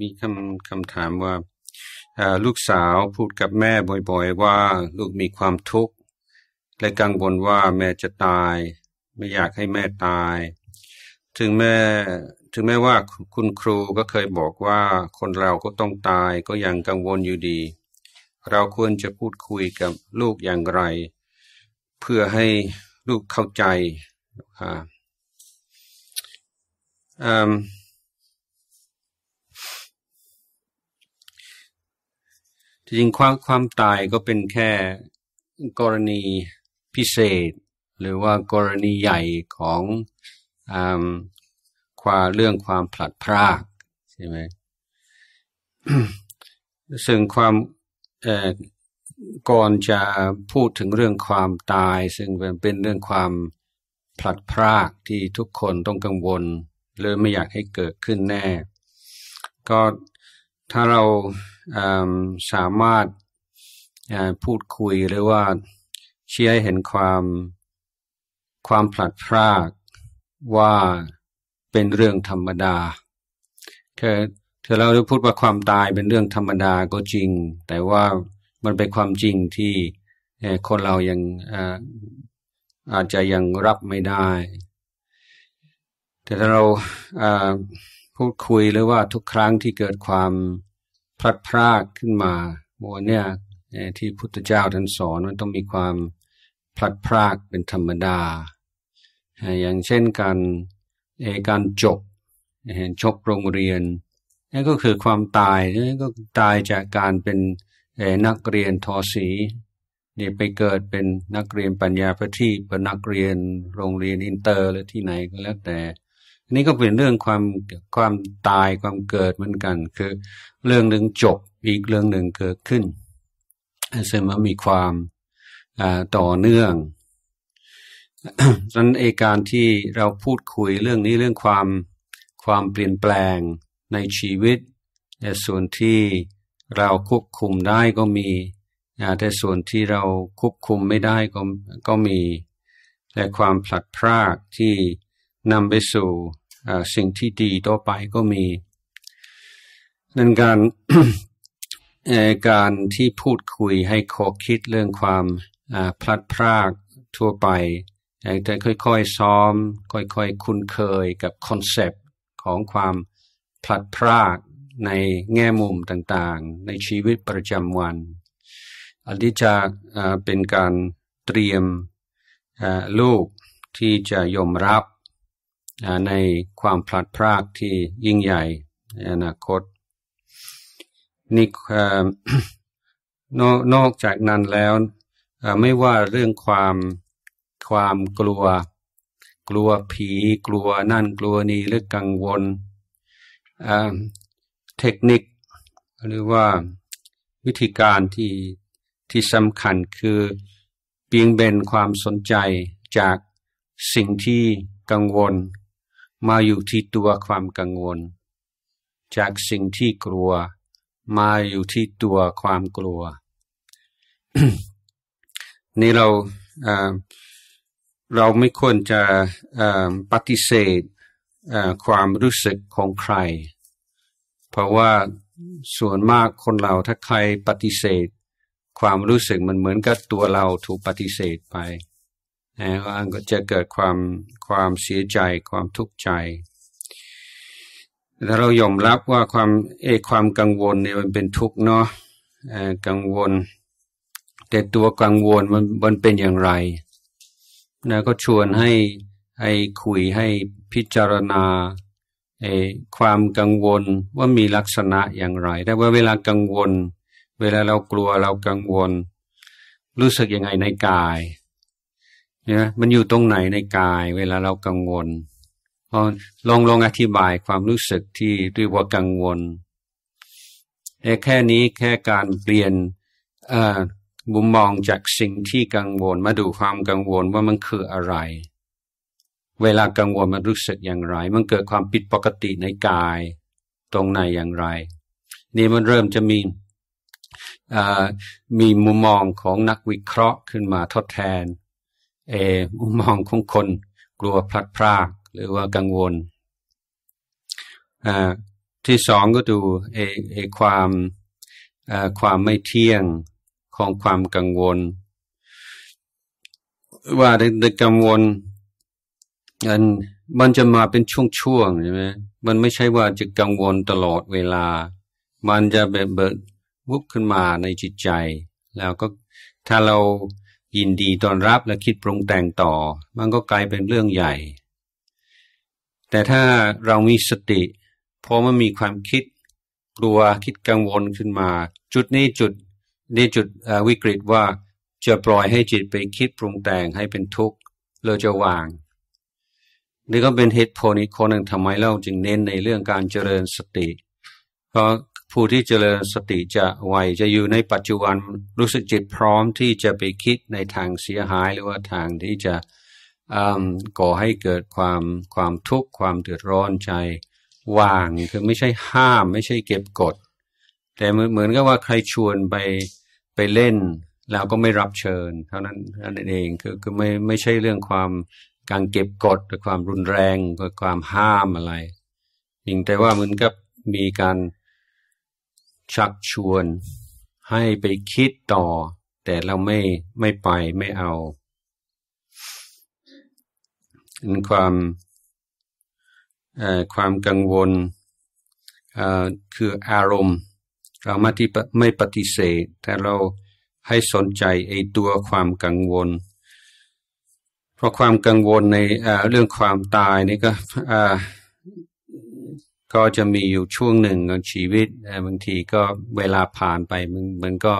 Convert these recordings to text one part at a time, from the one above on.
มีคำคำถามว่าลูกสาวพูดกับแม่บ่อยๆ ว่า ลูกมีความทุกข์ และกังวลว่าแม่จะตาย ไม่อยากให้แม่ตาย ถึงแม่ถึงแม้ว่าคุณครูก็เคยบอกว่าคนเราก็ต้องตายก็ยังกังวลอยู่ดี เราควรจะพูดคุยกับลูกอย่างไร เพื่อให้ลูกเข้าใจอ่าจริงความความตายก็เป็นแค่กรณีพิเศษ หรือว่ากรณีใหญ่ของอความเรื่องความผลัดพรากใช่ไหมซึ่งความก่อนจะพูดถึงเรื่องความตาย ซึ่งเป็นเรื่องความผลัดพราก ที่ทุกคนต้องกังวลหรือไม่อยากให้เกิดขึ้นแน่ ก็ถ้าเราสามารถพูดคุยหรือว่าเชี่ให้เห็นความความผลัดพรากว่าเป็นเรื่องธรรมดาเธอเธอเราพูดว่าความตายเป็นเรื่องธรรมดาก็จริง แต่ว่ามันเป็นความจริงที่คนเรายังอาจจะยังรับไม่ได้ แต่ถ้าเราพูดคุยหรือว่าทุกครั้งที่เกิดความพลัดพรากขึ้นมาโัเนี่ยที่พุทธเจ้าท่านสอนมันต้องมีความพลัดพรากเป็นธรรมดา อย่างเช่นการการจบจบโรงเรียนนั่นก็คือความตายนั่นก็ตายจากการเป็นนักเรียนทอสีเนี่ยไปเกิดเป็นนักเรียนปัญญาประทีปนักเรียนโรงเรียนอินเตอร์หรือที่ไหนก็แล้วแต่อันนี้ก็เป็นเรื่องความความตายความเกิดเหมือนกัน คือเรื่องหนึ่งจบอีกเรื่องหนึ่งเกิดขึ้นเสริมันมีความต่อเนื่องดังนั้นเอการที่เราพูดคุยเรื่องนี้เรื่องความความเปลี่ยนแปลงในชีวิตแต่ส่วนที่เราควบคุมได้ก็มีแต่ส่วนที่เราควบคุมไม่ได้ก็ก็มีแต่ความผลัดพรากที่นำไปสู่สิ่งที่ดีต่อไปก็มี นั่นการการที่พูดคุยให้ขอคิดเรื่องความพลัดพรากทั่วไปแต่ค่อยๆซ้อมค่อยๆคคุ้นเคยกับคอนเซปต์ ของความพลัดพรากในแง่มุมต่างๆ ในชีวิตประจำวัน อันที่จะเป็นการเตรียมลูกที่จะยอมรับในความพลัดพรากที่ยิ่งใหญ่ในอนาคตนี่นอกจากนั้นแล้วไม่ว่าเรื่องความความกลัว กลัวผีกลัวนั่นกลัวนี้หรือกังวล เทคนิคหรือว่าวิธีการที่ที่สำคัญคือเปลี่ยนเบนความสนใจจากสิ่งที่กังวลมาอยู่ที่ตัวความกังวล จากสิ่งที่กลัว มาอยู่ที่ตัวความกลัว นี่เราเราไม่ควรจะปฏิเสธความรู้สึกของใคร เพราะว่าส่วนมากคนเราถ้าใครปฏิเสธ ความรู้สึกมันเหมือนกับตัวเราถูกปฏิเสธไปนะก็จะเกิดความความเสียใจความทุกข์ใจ ถ้าเรายอมรับว่าความเอความกังวลเนี่ยมันเป็นทุกข์เนาะกังวล แต่ตัวกังวลมันมันเป็นอย่างไรนะก็ชวนให้ให้คุยให้พิจารณาอความกังวลว่ามีลักษณะอย่างไร แต่ว่าเวลากังวล เวลาเรากลัวเรากังวล รู้สึกยังไงในกายนยมันอยู่ตรงไหนในกายเวลาเรากังวลพอลองลองอธิบายความรู้สึกที่เรวยว่ากังวลแค่นี้แค่การเปลี่ยนบุมมองจากสิ่งที่กังวลมาดูความกังวลว่ามันคืออะไร เวลากังวลมันรู้สึกอย่างไร มันเกิดความผิดปกติในกายตรงไหนอย่างไร นี่มันเริ่มจะมีมีมุมมองของนักวิเคราะห์ขึ้นมาทดแทนมุมมองของคนกลัวพลัดพรากหรือว่ากังวลที่สองก็ดูเอเอความความไม่เที่ยงของความกังวล ว่าในกังวลมันมันจะมาเป็นช่วงๆใช่ไหมมันไม่ใช่ว่าจะกังวลตลอดเวลา มันจะบเบิดวุบขึ้นมาในจิตใจ แล้วก็ถ้าเรายินดีต้อนรับและคิดปรุงแต่งต่อ มันก็กลายเป็นเรื่องใหญ่ แต่ถ้าเรามีสติพอมันมีความคิดกลัวคิดกังวลขึ้นมา จุดนี้จุดนี่จุดวิกฤตว่าจะปล่อยให้จิตไปคิดปรุงแต่งให้เป็นทุกข์เราจะวาง นี่ ก็เป็นเหตุผลอีกคนหนึ่งทำไมเราจึงเน้นในเรื่องการเจริญสติเพราะผู้ที่เจริญสติจะไวจะอยู่ในปัจจุบันรู้สึกจิตพร้อมที่จะไปคิดในทางเสียหายหรือว่าทางที่จะก่อให้เกิดความความทุกข์ความเดือดร้อนใจ ว่างคือไม่ใช่ห้ามไม่ใช่เก็บกดแต่เหมือนกับว่าใครชวนไปไปเล่น แล้วก็ไม่รับเชิญ เท่านั้นนั่นเองคือคือไม่ไม่ใช่เรื่องความการเก็บกด หรือความรุนแรงหรือความห้ามอะไรจริงแต่ว่าเหมือนกับมีการชักชวนให้ไปคิดต่อ แต่เราไม่ไม่ไปไม่เอาเป็นความความกังวลคืออารมณ์ เราไม่ที่ไม่ปฏิเสธ แต่เราให้สนใจไอ้ตัวความกังวล เพราะความกังวลในเรื่องความตายนี่ก็ก็จะมีอยู่ช่วงหนึ่งของชีวิตบางทีก็เวลาผ่านไปมันมันก็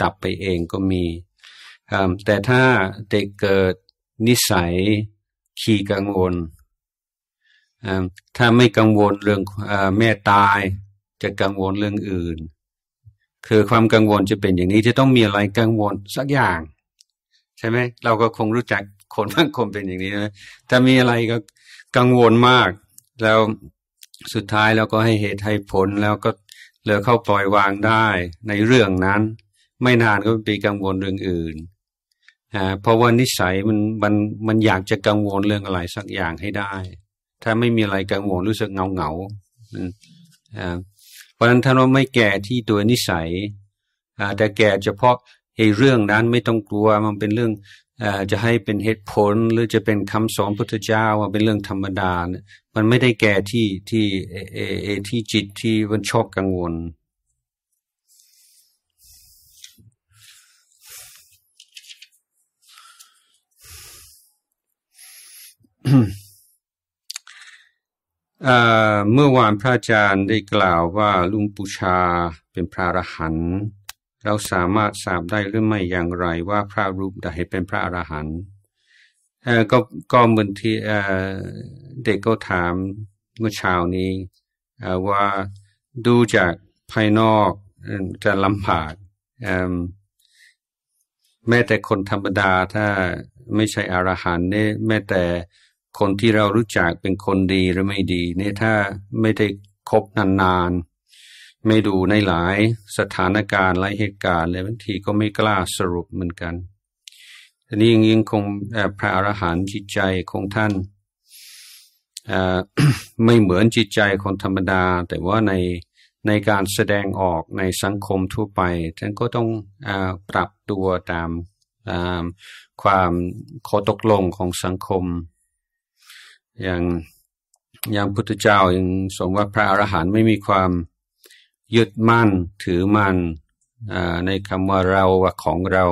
ดับไปเองก็มี แต่ถ้าเด็กเกิดนิสัยขี้กังวล ถ้าไม่กังวลเรื่องแม่ตายจะกังวลเรื่องอื่น คือความกังวลจะเป็นอย่างนี้จะต้องมีอะไรกังวลสักอย่าง ใช่ไหมเราก็คงรู้จักคนบางคนเป็นอย่างนี้นะถ้ามีอะไรก็กังวลมากแล้วสุดท้ายแล้วก็ให้เหตุให้ผลแล้วก็เหลือเข้าปล่อยวางได้ในเรื่องนั้น ไม่นานก็ไปกังวลเรื่องอื่นนะเพราะว่านิสัยมันมันมันอยากจะกังวลเรื่องอะไรสักอย่างให้ได้ ถ้าไม่มีอะไรกังวลรู้สึกเงาเงาอ่าเพราะนั้นท่านว่าไม่แก่ที่ตัวนิสัยแต่แก่เฉพาะไอ้เรื่องนั้นไม่ต้องกลัวมันเป็นเรื่องจะให้เป็นเหตุผลหรือจะเป็นคำสอนพุทธเจ้าว่าเป็นเรื่องธรรมดาเนี่ยมันไม่ได้แก่ที่ที่เอเอที่จิตที่มันชอบกังวลเมื่อวานพระอาจารย์ได้กล่าวว่าลุงปูชาเป็นพระรหันต์เราสามารถทราบได้หรือไม่อย่างไรว่าพระรูปใดเป็นพระอรหันต์ก็ก็เหมือนที่เด็กก็ถามเมื่อเช้านี้ว่าดูจากภายนอกจะลำบาก แม้แต่คนธรรมดาถ้าไม่ใช่อรหันต์เนี่ยแม้แต่คนที่เรารู้จักเป็นคนดีหรือไม่ดี เนี่ยถ้าไม่ได้คบนานๆไม่ดูในหลายสถานการณ์หลายเหตุการณ์เลยบางทีก็ไม่กล้าสรุปเหมือนกัน ทีนี้ยิ่งคงพระอรหันต์จิตใจของท่านไม่เหมือนจิตใจคนธรรมดา แต่ว่าในในการแสดงออกในสังคมทั่วไปท่านก็ต้องอปรับตัวตามความขอตกลงของสังคม อย่างอย่างพุทธเจ้าอย่างสมว่าพระอรหันต์ไม่มีความยึดมั่นถือมั่นในคำว่าเราว่าของเรา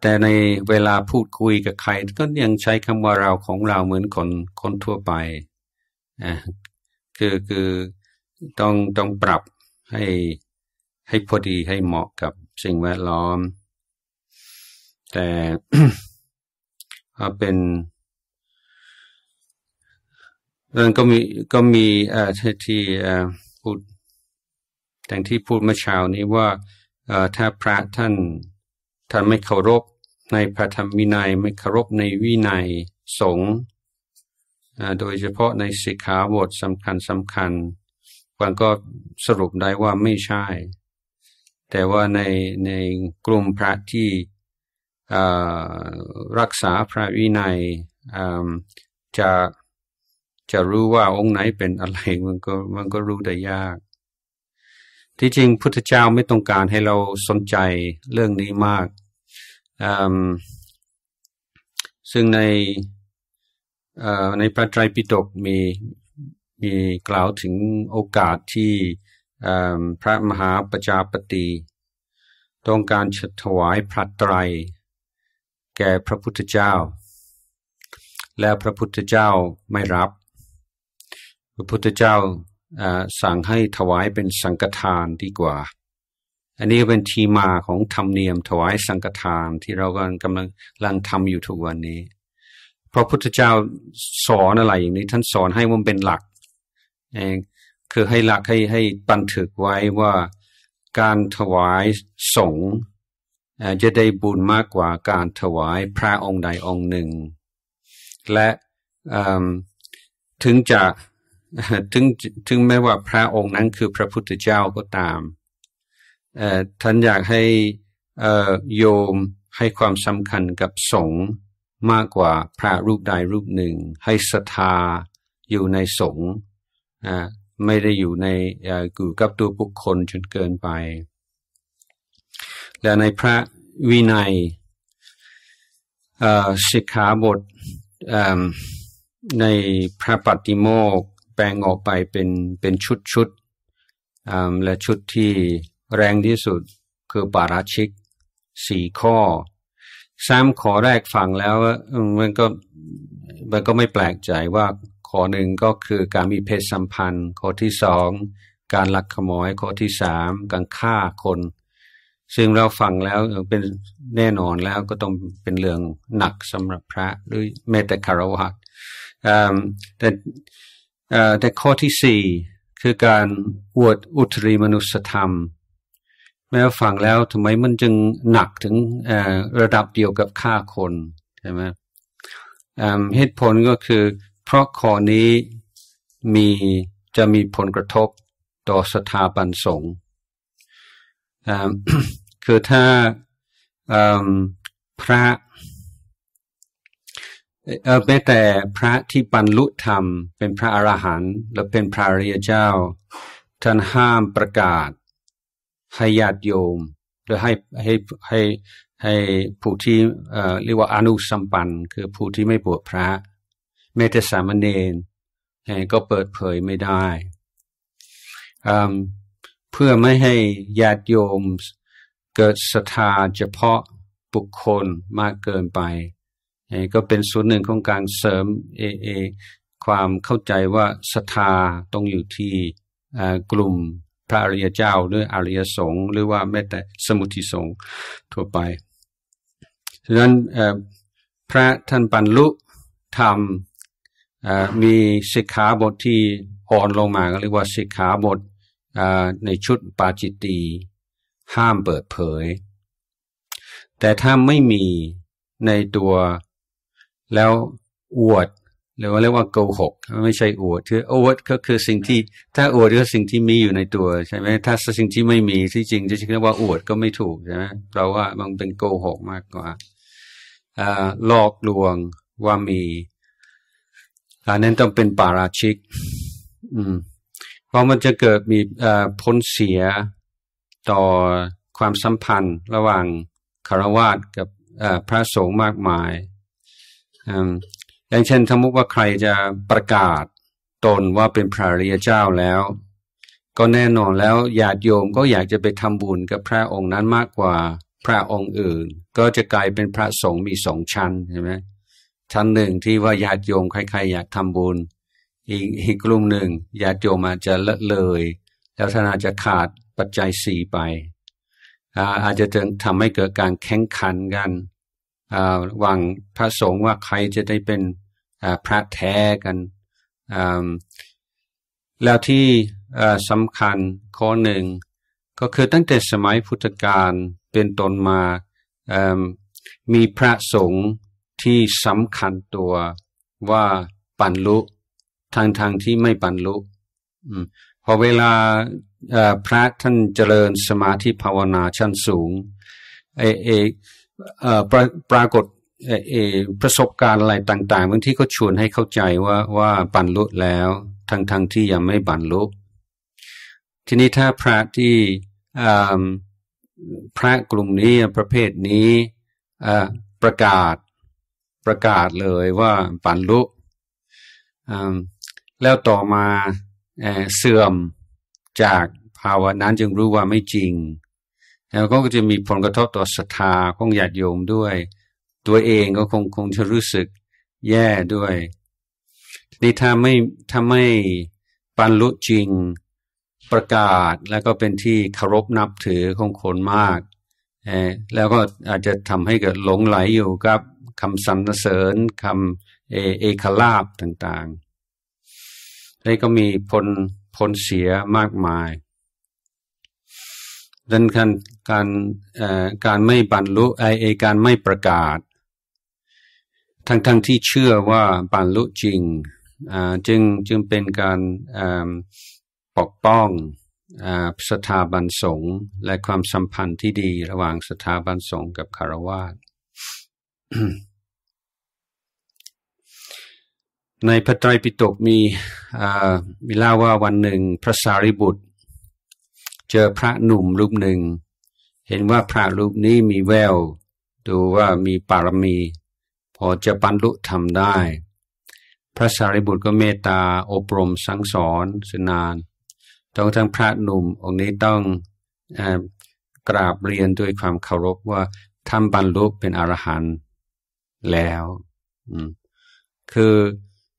แต่ในเวลาพูดคุยกับใคร ก็ยังใช้คำว่าเราของเราเหมือนคนคนทั่วไปคือคือต้องต้องปรับให้ให้พอดีให้เหมาะกับสิ่งแวดล้อม แต่ถ้าเป็นนั่นก็มีก็มีที่ที่พูดดังที่พูดเมื่อเช้านี้ว่าถ้าพระท่านท่านไม่เคารพในพระธรรมวินัยไม่เคารพในวินัยสงฆ์โดยเฉพาะในสิกขาบทสำคัญสำคัญกวางก็สรุปได้ว่าไม่ใช่ แต่ว่าในในกลุ่มพระที่รักษาพระวินัยจะจะรู้ว่าองค์ไหนเป็นอะไรมันก็มันก็รู้ได้ยากที่จริงพุทธเจ้าไม่ต้องการให้เราสนใจเรื่องนี้มาก ซึ่งในใน พระไตรปิฎกมีมีกล่าวถึงโอกาสที่พระมหาปจาปติต้องการถวายพระไตร แก่พระพุทธเจ้า และพระพุทธเจ้าไม่รับพระพุทธเจ้าสั่งให้ถวายเป็นสังฆทานดีกว่า อันนี้เป็นทีมาของธรรมเนียมถวายสังฆทานที่เรากำลังกำลังทำอยู่ทุกวันนี้พระพุทธเจ้าสอนอะไรอย่างนี้ท่านสอนให้มันเป็นหลักเองคือให้หลักให้ให้บันทึกไว้ว่าการถวายสงฆ์จะได้บุญมากกว่าการถวายพระองค์ใดองค์หนึ่ง และถึงจะถึง ถึงแม้ว่าพระองค์นั้นคือพระพุทธเจ้าก็ตามท่านอยากให้โยมให้ความสำคัญกับสงฆ์มากกว่าพระรูปใดรูปหนึ่ง ให้ศรัทธาอยู่ในสงฆ์ไม่ได้อยู่ในกูกับตัวบุคคลจนเกินไป และในพระวินัยสิกขาบทในพระปฏิโมกขแปลงออกไปเป็นเป็นชุดชุดและชุดที่แรงที่สุดคือปาราชิกสี่ข้อสามขอแรกฟังแล้วมันก็มันก็ไม่แปลกใจว่าข้อหนึ่งก็คือการมีเพศสัมพันธ์ข้อที่สอง การลักขโมยข้อที่สาม การฆ่าคน ซึ่งเราฟังแล้วเป็นแน่นอนแล้วก็ต้องเป็นเรื่องหนักสำหรับพระหรือแม้แต่คารวะแต่แต่ข้อที่สี่คือการอวดอุตริมนุสธรรม แม้ฟังแล้วทำไมมันจึงหนักถึงระดับเดียวกับฆ่าคนใช่ไหมเหตุผลก็คือ เพราะข้อนี้มีจะมีผลกระทบต่อสถาบันสงฆ์คือถ้าพระแม้แต่พระที่บรรลุธรรมเป็นพระอรหันต์และเป็นพระริยเจ้าท่านห้ามประกาศให้ญาติโยมหรือให้ให้ให้ให้ผู้ที่เรียกว่าอนุสัมปัน คือผู้ที่ไม่บวชพระแม้แต่สามเณรก็เปิดเผยไม่ได้ เพื่อไม่ให้ญาติโยมเกิดศรัทธาเฉพาะบุคคลมากเกินไปก็เป็นส่วนหนึ่งของการเสริมเอเอความเข้าใจว่าศรัทธาต้องอยู่ที่กลุ่มพระอริยเจ้าหรืออริยสงฆ์หรือว่าแม้แต่สมุทิสงฆ์ทั่วไป ฉะนั้นพระท่านปันลุธรรมมีสิกขาบทที่อ่อนลงมาก็เรียกว่าสิกขาบทในชุดปาจิตตีห้ามเปิดเผย แต่ถ้าไม่มีในตัวแล้วอวดหรือว่าเรียกว่าโกหกไม่ใช่อวดคืออวดก็คือสิ่งที่ ถ้าอวดก็สิ่งที่มีอยู่ในตัวใช่ไหมถ้าสิ่งที่ไม่มีที่จริงจะเรียกว่าอวดก็ไม่ถูกใช่ไหมเพราะว่ามันเป็นโกหกมากกว่าหลอกลวงว่ามีอันนั้นต้องเป็นปาราชิก อืมเพราะมันจะเกิดมีผลเสียต่อความสัมพันธ์ระหว่างคารวาสกับพระสงฆ์มากมายอย่างเช่นสมมติว่าใครจะประกาศตนว่าเป็นพระรียเจ้าแล้ว ก็แน่นอนแล้วญาติโยมก็อยากจะไปทำบุญกับพระองค์นั้นมากกว่าพระองค์อื่นก็จะกลายเป็นพระสงฆ์มีสองชั้นใช่ไหมชั้นหนึ่งที่ว่าญาติโยมใครๆอยากทำบุญอีกอีกกลุ่มหนึ่ง ญาติโยมอาจจะละเลย แล้วท่านอาจจะขาดปัจจัยสี่ไป อาจจะถึงทำให้เกิดการแข่งขันกันหวัางพระสงฆ์ว่าใครจะได้เป็นพระแท้กัน แล้วที่สำคัญข้อหนึ่ง ก็คือตั้งแต่สมัยพุทธกาลเป็นตนมามีพระสงฆ์ที่สำคัญตัวว่าบรรลุทางทางที่ไม่บรรลุพอเวลาพระท่านเจริญสมาธิภาวนาชั้นสูง เอปรปรากฏประสบการณ์อะไรต่างๆบางที่ก็ชวนให้เข้าใจว่าว่าบรรลุแล้วทั้งทที่ยังไม่บรรลุทีนี้ถ้าพระที่พระกลุ่มนี้ประเภทนี้ประกาศประกาศเลยว่าบรรลุแล้วต่อมาเสื่อมจากภาวะนั้นจึงรู้ว่าไม่จริงแล้วก็จะมีผลกระทบต่อศรัทธาของญาติโยมด้วย ตัวเองก็คงคงจะรู้สึกแย่ด้วยนี่ถ้าไม่ถ้าไม่ัรรลุจริงประกาศแล้วก็เป็นที่เคารพนับถือของคนมาก แล้วก็อาจจะทำให้เกิดหลงไหลอยู่กับคำสรรเสริญคำเอเอคลาบต่างๆนี่ก็มีผลผลเสียมากมายดังนั้นการการไม่บรรลุไอเอการไม่ประกาศ ทั้งทั้งที่เชื่อว่าบรรลุจริงจึงจึงเป็นการปกป้องสถาบันสงฆ์และความสัมพันธ์ที่ดีระหว่างสถาบันสงฆ์กับคารวาสในพระไตรปิฎกมีมีเล่าว่าวันหนึ่งพระสารีบุตรเจอพระหนุ่มรูปหนึ่งเห็นว่าพระรูปนี้มีแวว ดูว่ามีปารมี พอจะบรรลุทำได้ พระสารีบุตรก็เมตตาอบรมสั่งสอนสนานต้องทั้งพระหนุ่มองค์นี้ต้องกราบเรียนด้วยความเคารพว่าทำบรรลุเป็นอรหันต์แล้วคือ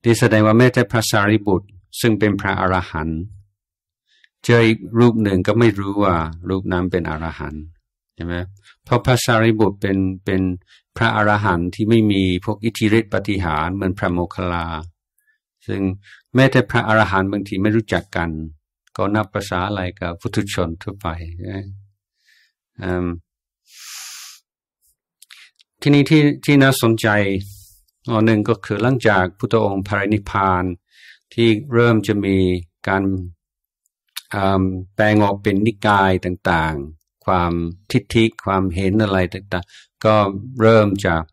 ที่แสดงว่าแม้แต่พระสารีบุตร ซึ่งเป็นพระอรหันต์เจออีกรูปหนึ่งก็ไม่รู้ว่ารูปนั้นเป็นอรหันต์ใช่ไหมเพราะพระสารีบุตรเป็นเป็นพระอรหันต์ที่ไม่มีพวกอิทธิฤทธิปฏิหารเหมือนพระโมคคัลลา ซึ่งแม้แต่พระอรหันต์บางทีไม่รู้จักกัน ก็นับภาษาอะไรกับพุทธชนทั่วไป ทีนี้ที่ที่น่าสนใจอันหนึ่งก็คือหลังจากพุทธองค์พระนิพพานที่เริ่มจะมีการแปลงออกเป็นนิกายต่างๆ ความทิฏฐิ ความเห็นอะไรต่างๆ ก็เริ่มจาก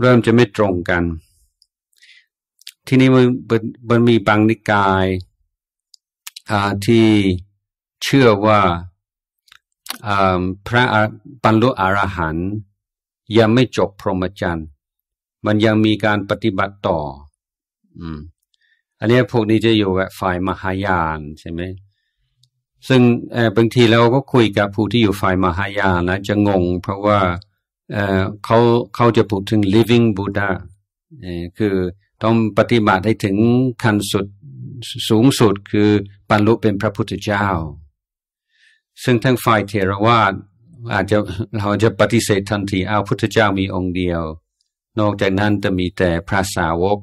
เริ่มจะไม่ตรงกัน ที่นี่มันมันมีบางนิกายที่เชื่อว่าพระบรรลุอรหันต์ยังไม่จบพรหมจรรย์ มันยังมีการปฏิบัติต่ออันนี้พวกนี้จะอยู่แบบฝ่ายมหายานใช่ไหม ซึ่งบางทีเราก็คุยกับผู้ที่อยู่ฝ่ายมหายานนะจะงงเพราะว่าเขาเขาจะพูดถึง living Buddha คือต้องปฏิบัติให้ถึงขั้นสุดสูงสุดคือบรรลุเป็นพระพุทธเจ้า ซึ่งทั้งฝ่ายเทรวาสอาจจะเราจะปฏิเสธทันทีเอาพุทธเจ้ามีองค์เดียว นอกจากนั้นจะมีแต่พระสาวก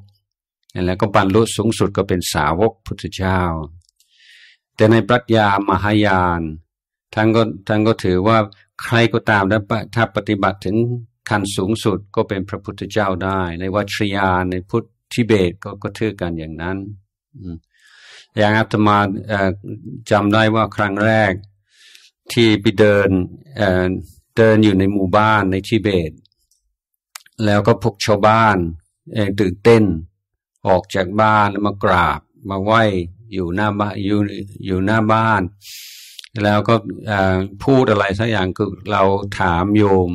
นนั่แหละก็บรรลุสูงสุดก็เป็นสาวกพุทธเจ้า แต่ในปรัชญามหายานท่านก็ท่านก็ถือว่าใครก็ตามถ้าปฏิบัติถึงขั้นสูงสุดก็เป็นพระพุทธเจ้าได้ ในวัชรยานในพุทธทิเบตก็ก็ถือกันอย่างนั้นอย่างอาตมาจำได้ว่าครั้งแรกที่ไปเดินเดินอยู่ในหมู่บ้านในทิเบต แล้วก็พวกชาวบ้านตื่นเต้นออกจากบ้านมากราบ มาไหว้อยู่หน้าบ้านอยู่อยู่หน้าบ้าน แล้วก็พูดอะไรสักอย่างคือเราถามโยม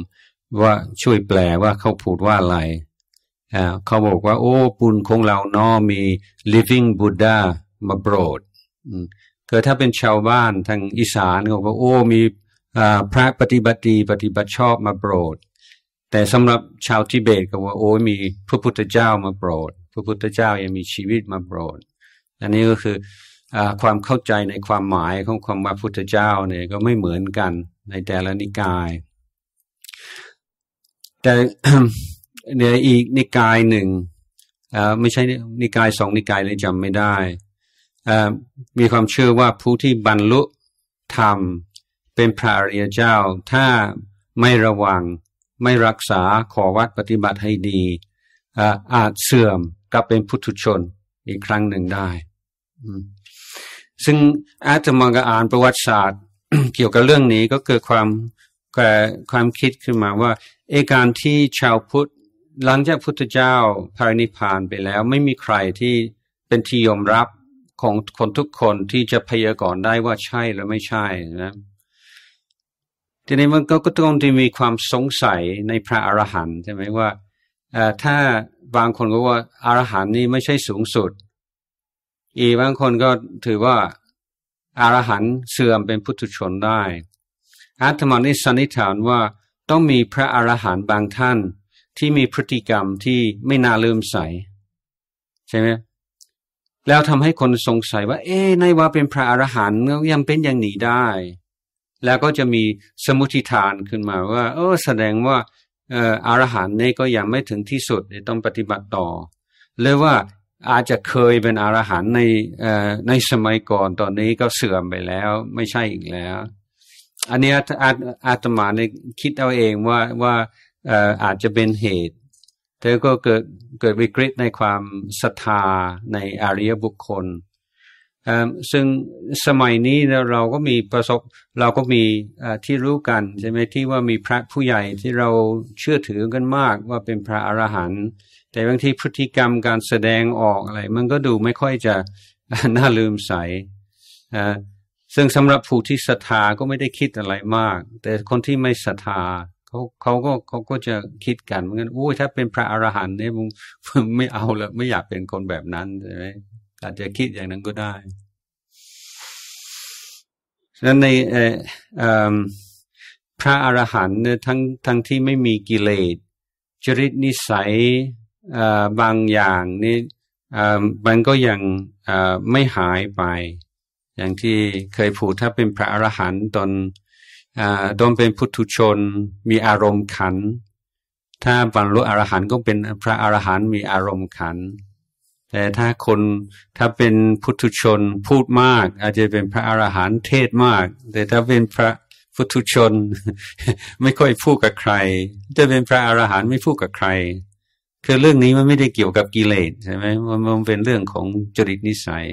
ว่าช่วยแปลว่าเขาพูดว่าอะไรเขาบอกว่า โอ้ปุณของเราน้อมี living Buddha มาโปรดก็ถ้าเป็นชาวบ้านทางอีสานเขาบอกว่าโอ้มีพระปฏิบัติปฏิบัติชอบมาโปรด แต่สำหรับชาวทิเบตก็ว่าโอ้ มีพระพุทธเจ้ามาโปรดพระพุทธเจ้ายังมีชีวิตมาโปรดอันนี้ก็คืออความเข้าใจในความหมายของควมว่าพุทธเจ้าเนี่ยก็ไม่เหมือนกันในแต่ละนิกาย แต่ในอีกนิกายหนึ่งไม่ใช่นิกายสองนิกายเลยจำไม่ได้มีความเชื่อว่าผู้ที่บรรลุธรรมเป็นพระอริยเจ้า ถ้าไม่ระวังไม่รักษาขอวัดปฏิบัติให้ดีอาจเสื่อมกลับเป็นพุทุชนอีกครั้งหนึ่งได้ ซึ่งอาตมากอ่านประวัติศาสตร์ เกี่ยวกับเรื่องนี้ก็เกิดความความคิดขึ้นมาว่า เอการที่ชาวพุทธหลังจากพุทธเจ้าพรินิพานไปแล้ว ไม่มีใครที่เป็นที่ยอมรับของคนทุกคนที่จะพยากรณ์ได้ว่าใช่หรือไม่ใช่นะ ทีนี้มันก็ต้องที่มีความสงสัยในพระอรหันต์ใช่ไหมว่าถ้าบางคนก็ว่าอารหันนี้ไม่ใช่สูงสุด อีบางคนก็ถือว่าอารหันเสื่อมเป็นพุทธชนได้ อัตมานิสันนิฐานว่าต้องมีพระอรหันบางท่านที่มีพฤติกรรมที่ไม่น่าลืมใสใช่ไหมแล้วทำให้คนสงสัยว่า เอ๊ในว่าเป็นพระอรหันต์ยังเป็นอย่างนี้ได้ แล้วก็จะมีสมุทิฐานขึ้นมาว่า เออแสดงว่าอรหันต์นี่ก็ยังไม่ถึงที่สุดต้องปฏิบัติต่อ หรือว่าอาจจะเคยเป็นอรหันต์ในในสมัยก่อนตอนนี้ก็เสื่อมไปแล้วไม่ใช่อีกแล้ว อันนี้อาอาตมาเนี่ยคิดเอาเองว่าว่าอาจจะเป็นเหตุ แต่ก็เกิดเกิดวิกฤตในความศรัทธาในอริยบุคคลซึ่งสมัยนี้เราก็มีประสบเราก็มีที่รู้กันใช่ไหมที่ว่ามีพระผู้ใหญ่ที่เราเชื่อถือกันมากว่าเป็นพระอรหันต์แต่บางทีพฤติกรรมการแสดงออกอะไร มันก็ดูไม่ค่อยจะน่าลืมใสซึ่งสำหรับผู้ที่ศรัทธาก็ไม่ได้คิดอะไรมาก แต่คนที่ไม่ศรัทธาเขาเขาก็เขาก็จะคิดกันเหมือนกันโอ้ยถ้าเป็นพระอรหันต์เนี่ยมึงไม่เอาละไม่อยากเป็นคนแบบนั้นใช่ไหมอาจจะคิดอย่างนั้นก็ได้ฉะนั้นในพระอรหันต์ทั้งทั้งที่ไม่มีกิเลส จริตนิสัยบางอย่างนี่มันก็ยังไม่หายไป อย่างที่เคยพูดถ้าเป็นพระอรหันต์ตนตนเป็นพุทธุชนมีอารมณ์ขัน ถ้าบรรลุอรหันต์ก็เป็นพระอรหันต์มีอารมณ์ขันแต่ถ้าคนถ้าเป็นพุทธชนพูดมาก อาจจะเป็นพระอรหันต์เทศมาก แต่ถ้าเป็นพระพุทธชนไม่ค่อยพูดกับใคร จะเป็นพระอรหันต์ไม่พูดกับใคร คือเรื่องนี้มันไม่ได้เกี่ยวกับกิเลสใช่ไหมมันเป็นเรื่องของจริตนิสัย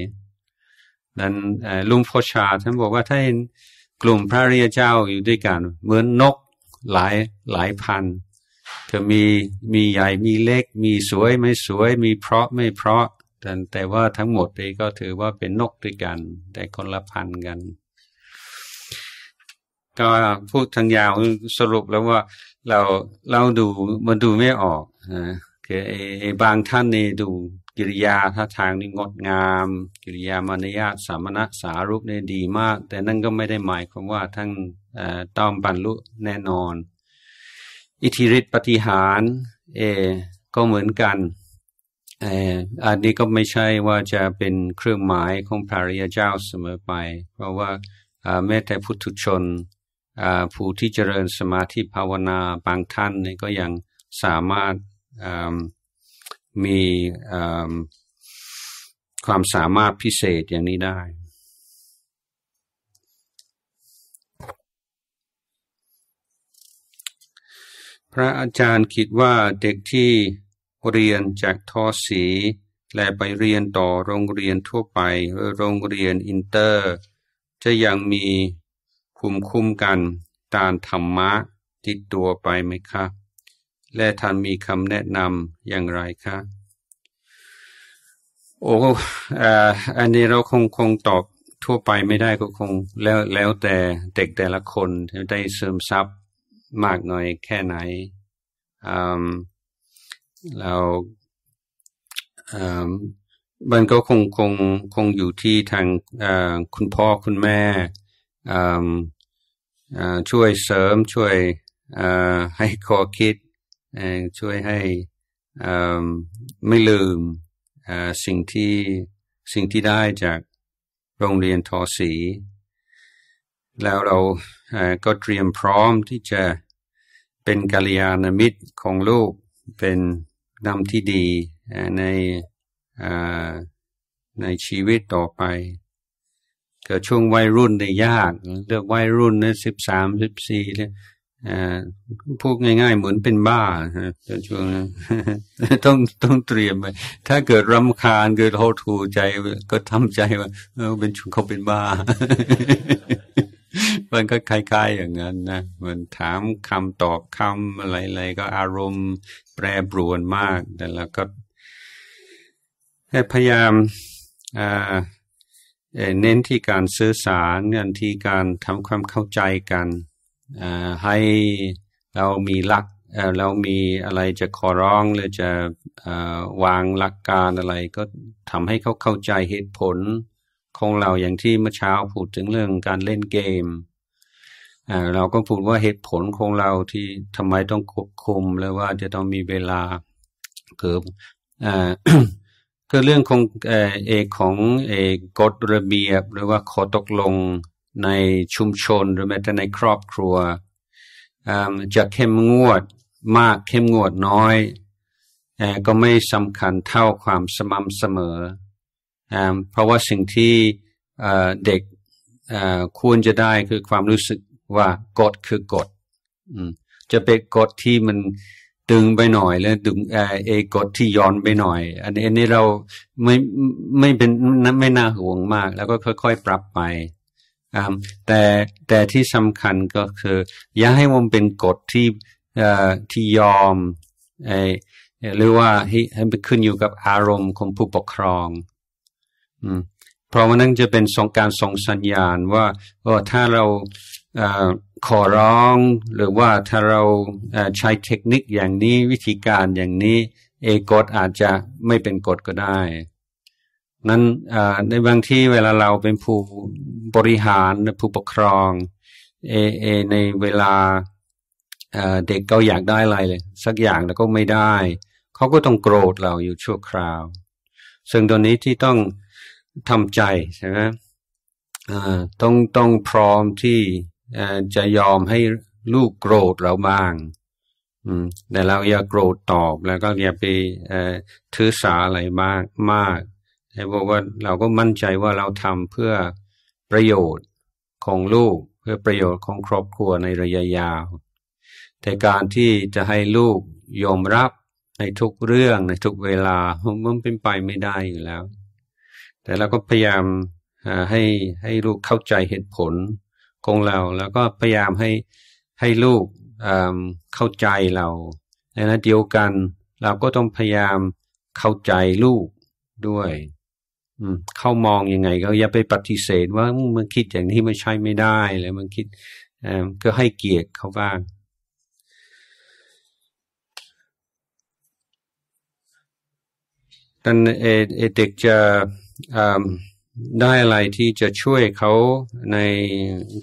นั้นลุงพ่อชาท่านบอกว่าถ้าเห็นกลุ่มพระเรียเจ้าอยู่ด้วยกัน เหมือนนกหลายหลายพันจะมีมีใหญ่มีเล็ก มีสวยไม่สวย มีเพราะ ไม่เพราะแต่แต่ว่าทั้งหมดนี้ก็ถือว่าเป็นนกด้วยกัน แต่คนละพันกัน ก็พูดทางยาวสรุปแล้วว่าเราเราดูมันดูไม่ออกนะคือบางท่านนี่ดูกิริยาท่าทางนี่งดงาม กิริยามารยาสามณะสารูปนี่ดีมาก แต่นั่นก็ไม่ได้หมายความว่าทั้งต้องบรรลุแน่นอนอิทธิฤทธิปฏิหารเอก็เหมือนกันเอออันนี้ก็ไม่ใช่ว่าจะเป็นเครื่องหมายของพระริยเจ้าเสมอไป เพราะว่าแม้แต่พุทธชนผู้ที่เจริญสมาธิภาวนาบางท่านก็ยังสามารถมีความสามารถพิเศษอย่างนี้ได้พระอาจารย์คิดว่าเด็กที่เรียนจากทอสีและไปเรียนต่อโรงเรียนทั่วไปหรือโรงเรียนอินเตอร์จะยังมีุ้มคุ้มกันตามธรรมะติดตัวไปไหมคะและท่านมีคำแนะนำอย่างไรคะโอ้อันนี้เราคงคงตอบทั่วไปไม่ได้ก็คงแล้วแล้วแต่เด็กแต่ละคนได้เสริมทรัพยมากน้อยแค่ไหนเรามันก็คงคงคงอยู่ที่ทางคุณพ่อคุณแม่ช่วยเสริมช่วยให้คอคิด ช่วยให้ไม่ลืมสิ่งที่สิ่งที่ได้จากโรงเรียนทอสี แล้วเราก็เตรียมพร้อมที่จะเป็นกัลยาณมิตรของลูกเป็นนำที่ดีในในชีวิตต่อไปเกิดช่วงวัยรุ่นได้ยาก เลือกวัยรุ่นนะสิบสามสิบสี่เนี่ยพูดง่าย ๆเหมือนเป็นบ้านช่วงนั้นต้องต้องเตรียมไปถ้าเกิดรำคาญเกิดโทษถูใจก็ทำใจว่าเป็นช่วงเขาเป็นบ้ามันก็คล้าย ๆ อย่างนั้นนะมันถามคำตอบคำอะไรๆก็อารมณ์แปรปรวนมาก แต่เราก็พยายามเน้นที่การสื่อสารเน้นที่การทำความเข้าใจกัน ให้เรามีหลักเรามีอะไรจะขอร้องหรือจะวางหลักการอะไร ก็ทำให้เขาเข้าใจเหตุผลของเราอย่างที่เมื่อเช้าพูดถึงเรื่องการเล่นเกมเราก็พูดว่าเหตุผลของเราที่ทำไมต้องควบคุมแลืว่าจะต้องมีเวลาเกือบก็เรื่องของเอกของเอกกฎระเบียบหรือว่าขอตกลงในชุมชนหรือแม้แต่ในครอบครัว จะเข้มงวดมากเข้มงวดน้อย ก็ไม่สำคัญเท่าความสม่ำเสมอ เพราะว่าสิ่งที่เด็กควรจะได้คือความรู้สึกว่ากฎคือกฎ จะเป็นกฎที่มันตึงไปหน่อยแล้ว ดึงเอกฎที่ย้อนไปหน่อยอันนี้อันนี้เราไม่ไม่เป็นไม่น่าห่วงมาก แล้วก็ค่อยๆ ปรับไป แต่แต่ที่สำคัญก็คือ อย่าให้มันเป็นกฎที่ที่ยอมหรือว่าให้ไปขึ้นอยู่กับอารมณ์ของผู้ปกครอง เพราะว่านั่นจะเป็นสงการส่งสัญญาณว่าถ้าเราขอร้องหรือว่าถ้าเราใช้เทคนิคอย่างนี้วิธีการอย่างนี้เอกฎอาจจะไม่เป็นกฎก็ได้นั้นในบางที่เวลาเราเป็นผู้บริหารผู้ปกครองเอเอในเวลาเด็กก็อยากได้อะไรเลยสักอย่างแล้วก็ไม่ได้ เขาก็ต้องโกรธเราอยู่ชั่วคราว ซึ่งตอนนี้ที่ต้องทำใจใช่ไหมต้องต้องพร้อมที่จะยอมให้ลูกโกรธเราบ้างแต่เราอย่าโกรธตอบ แล้วก็อย่าไปถือสาอะไรมากมากให้บอกว่าเราก็มั่นใจว่าเราทำเพื่อประโยชน์ของลูกเพื่อประโยชน์ของครอบครัวในระยะยาว แต่การที่จะให้ลูกยอมรับในทุกเรื่องในทุกเวลามันเป็นไปไม่ได้อยู่แล้ว แต่เราก็พยายามให้ให้ลูกเข้าใจเหตุผลของเราแล้วก็พยายามให้ให้ลูกเข้าใจเราในนั้นเดียวกันเราก็ต้องพยายามเข้าใจลูกด้วยเข้ามองยังไงก็อย่าไปปฏิเสธว่ามันคิดอย่างนี้มันใช่ไม่ได้แล้วมันคิดก็ให้เกียรติเขาบ้าง ตองนั้นเด็กจะได้อะไรที่จะช่วยเขาใน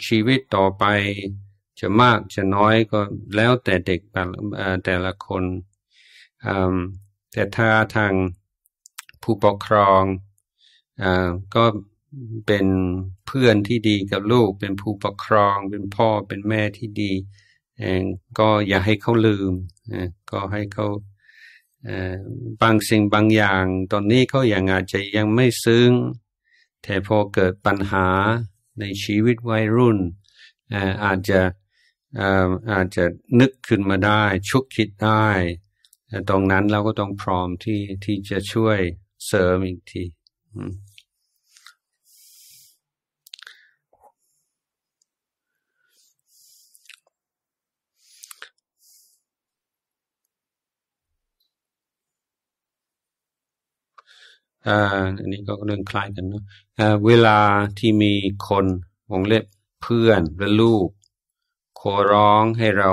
ชีวิตต่อไปจะมากจะน้อยก็แล้วแต่เด็กแต่ละคน แต่ถ้าทางผู้ปกครองอก็เป็นเพื่อนที่ดีกับลูกเป็นผู้ปกครอง เป็นพ่อเป็นแม่ที่ดีก็อย่าให้เขาลืม ก็ให้เขาบางสิ่งบางอย่าง ตอนนี้เขาอย่างอาจจะยังไม่ซึ้งแต่พอเกิดปัญหาในชีวิตวัยรุ่นอาจจะอาจจะนึกขึ้นมาได้ ชุกคิดได้ ตรงนั้นเราก็ต้องพร้อมที่ที่จะช่วยเสริมอีกทีอันนี้ก็เรื่องคล้ายกันเนาะเวลาที่มีคนวงเล็บเพื่อน และลูก ขอร้องให้เรา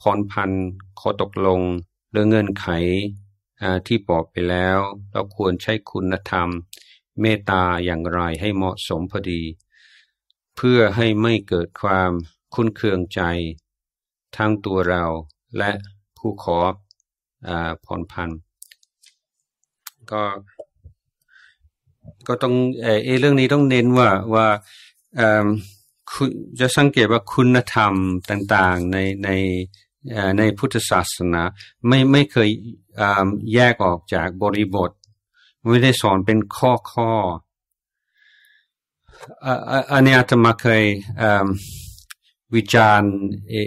ผ่อนพันข้อตกลงเรื่องเงื่อนไขที่บอกไปแล้ว เราควรใช้คุณธรรมเมตตาอย่างไรให้เหมาะสมพอดี เพื่อให้ไม่เกิดความคุ้นเคืองใจทั้งตัวเรา และผู้ขอผ่อนพันก็ก็ต้องเออเรื่องนี้ต้องเน้นว่าว่าจะสังเกตว่าคุณธรรมต่าง ๆในในในพุทธศาสนา ไม่ไม่เคยแยกออกจากบริบท ไม่ได้สอนเป็นข้อข้ออันนี้อาตมาเคยวิจารณ์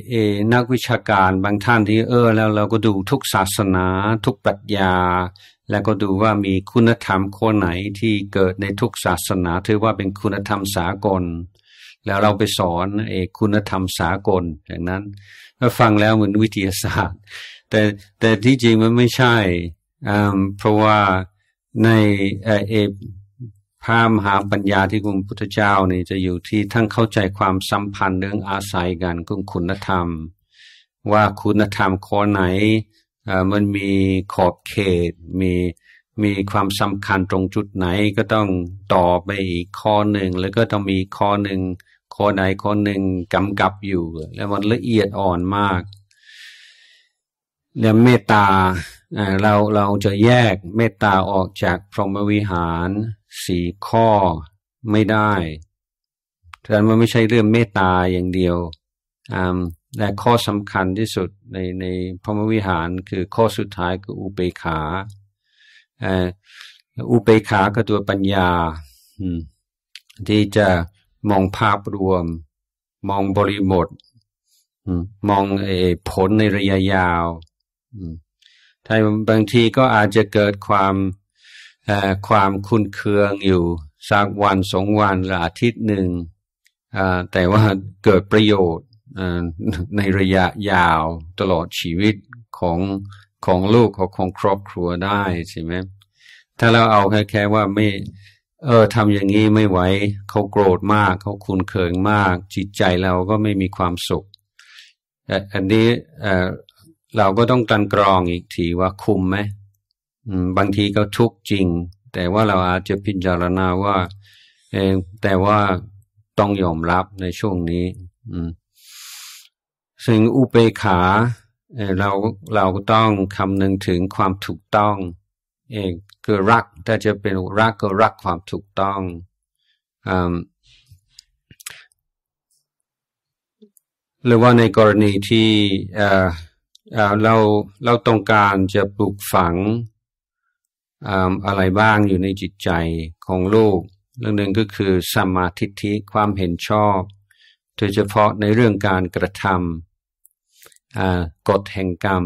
เอนักวิชาการบางท่านที่เออแล้วเราก็ดูทุกศาสนา ทุกปรัชญาแล้วก็ดูว่ามีคุณธรรมข้อไหนที่เกิดในทุกศาสนาถือว่าเป็นคุณธรรมสากล แล้วเราไปสอนเอกคุณธรรมสากล อย่างนั้นราฟังแล้วเหมือนวิทยาศาสตร์ แต่แต่ที่จริงมันไม่ใช่ เพราะว่าในเอพระมหาปัญญาที่คุณพุทธเจ้านี่จะอยู่ที่ทั้งเข้าใจความสัมพันธ์เรื่องอาศัยกันกับคุณธรรม ว่าคุณธรรมข้อไหนมันมีขอบเขต มีมีความสำคัญตรงจุดไหนก็ต้องต่อไปอีกข้อหนึ่ง แล้วก็ต้องมีข้อหนึ่งข้อไหนข้อหนึ่งกำกับอยู่ แล้วมันละเอียดอ่อนมาก แล้วเมตตาเราเราจะแยกเมตตาออกจากพรหมวิหารสี่ข้อไม่ได้ดังนั้นมันไม่ใช่เรื่องเมตตาอย่างเดียวและข้อสำคัญที่สุดในในพรหมวิหารคือข้อสุดท้ายคืออุเบกขา อุเบกขาก็ตัวปัญญาที่จะมองภาพรวม มองบริบทมองผลในระยะยาวถ้าบางทีก็อาจจะเกิดความความคุ้นเคืองอยู่สักวันสองวันหรืออาทิตย์หนึ่งแต่ว่าเกิดประโยชน์ในระยะยาวตลอดชีวิตของของลูกของของครอบครัวได้ใช่ไหมถ้าเราเอาแค่แค่ว่าไม่ เออทำอย่างนี้ไม่ไหวเขาโกรธมากเขาคุณเคืองมาก จิตใจเราก็ไม่มีความสุขอันนี้เราก็ต้องกันกรองอีกทีว่า คุมไหมบางทีก็ทุกจริง แต่ว่าเราอาจจะพิจารณาว่าแต่ว่าต้องยอมรับในช่วงนี้ อืมซึ่งอุเบกขาเราเราต้องคำนึงถึงความถูกต้องเองคือรักถ้าจะเป็นรักก็รักความถูกต้องอหรือว่าในกรณีที่เราเราต้องการจะปลูกฝังอะไรบ้างอยู่ในจิตใจของลูกเรื่องหนึ่งก็คือสัมมาทิฏฐิความเห็นชอบ โดยเฉพาะในเรื่องการกระทำกฎแห่งกรรม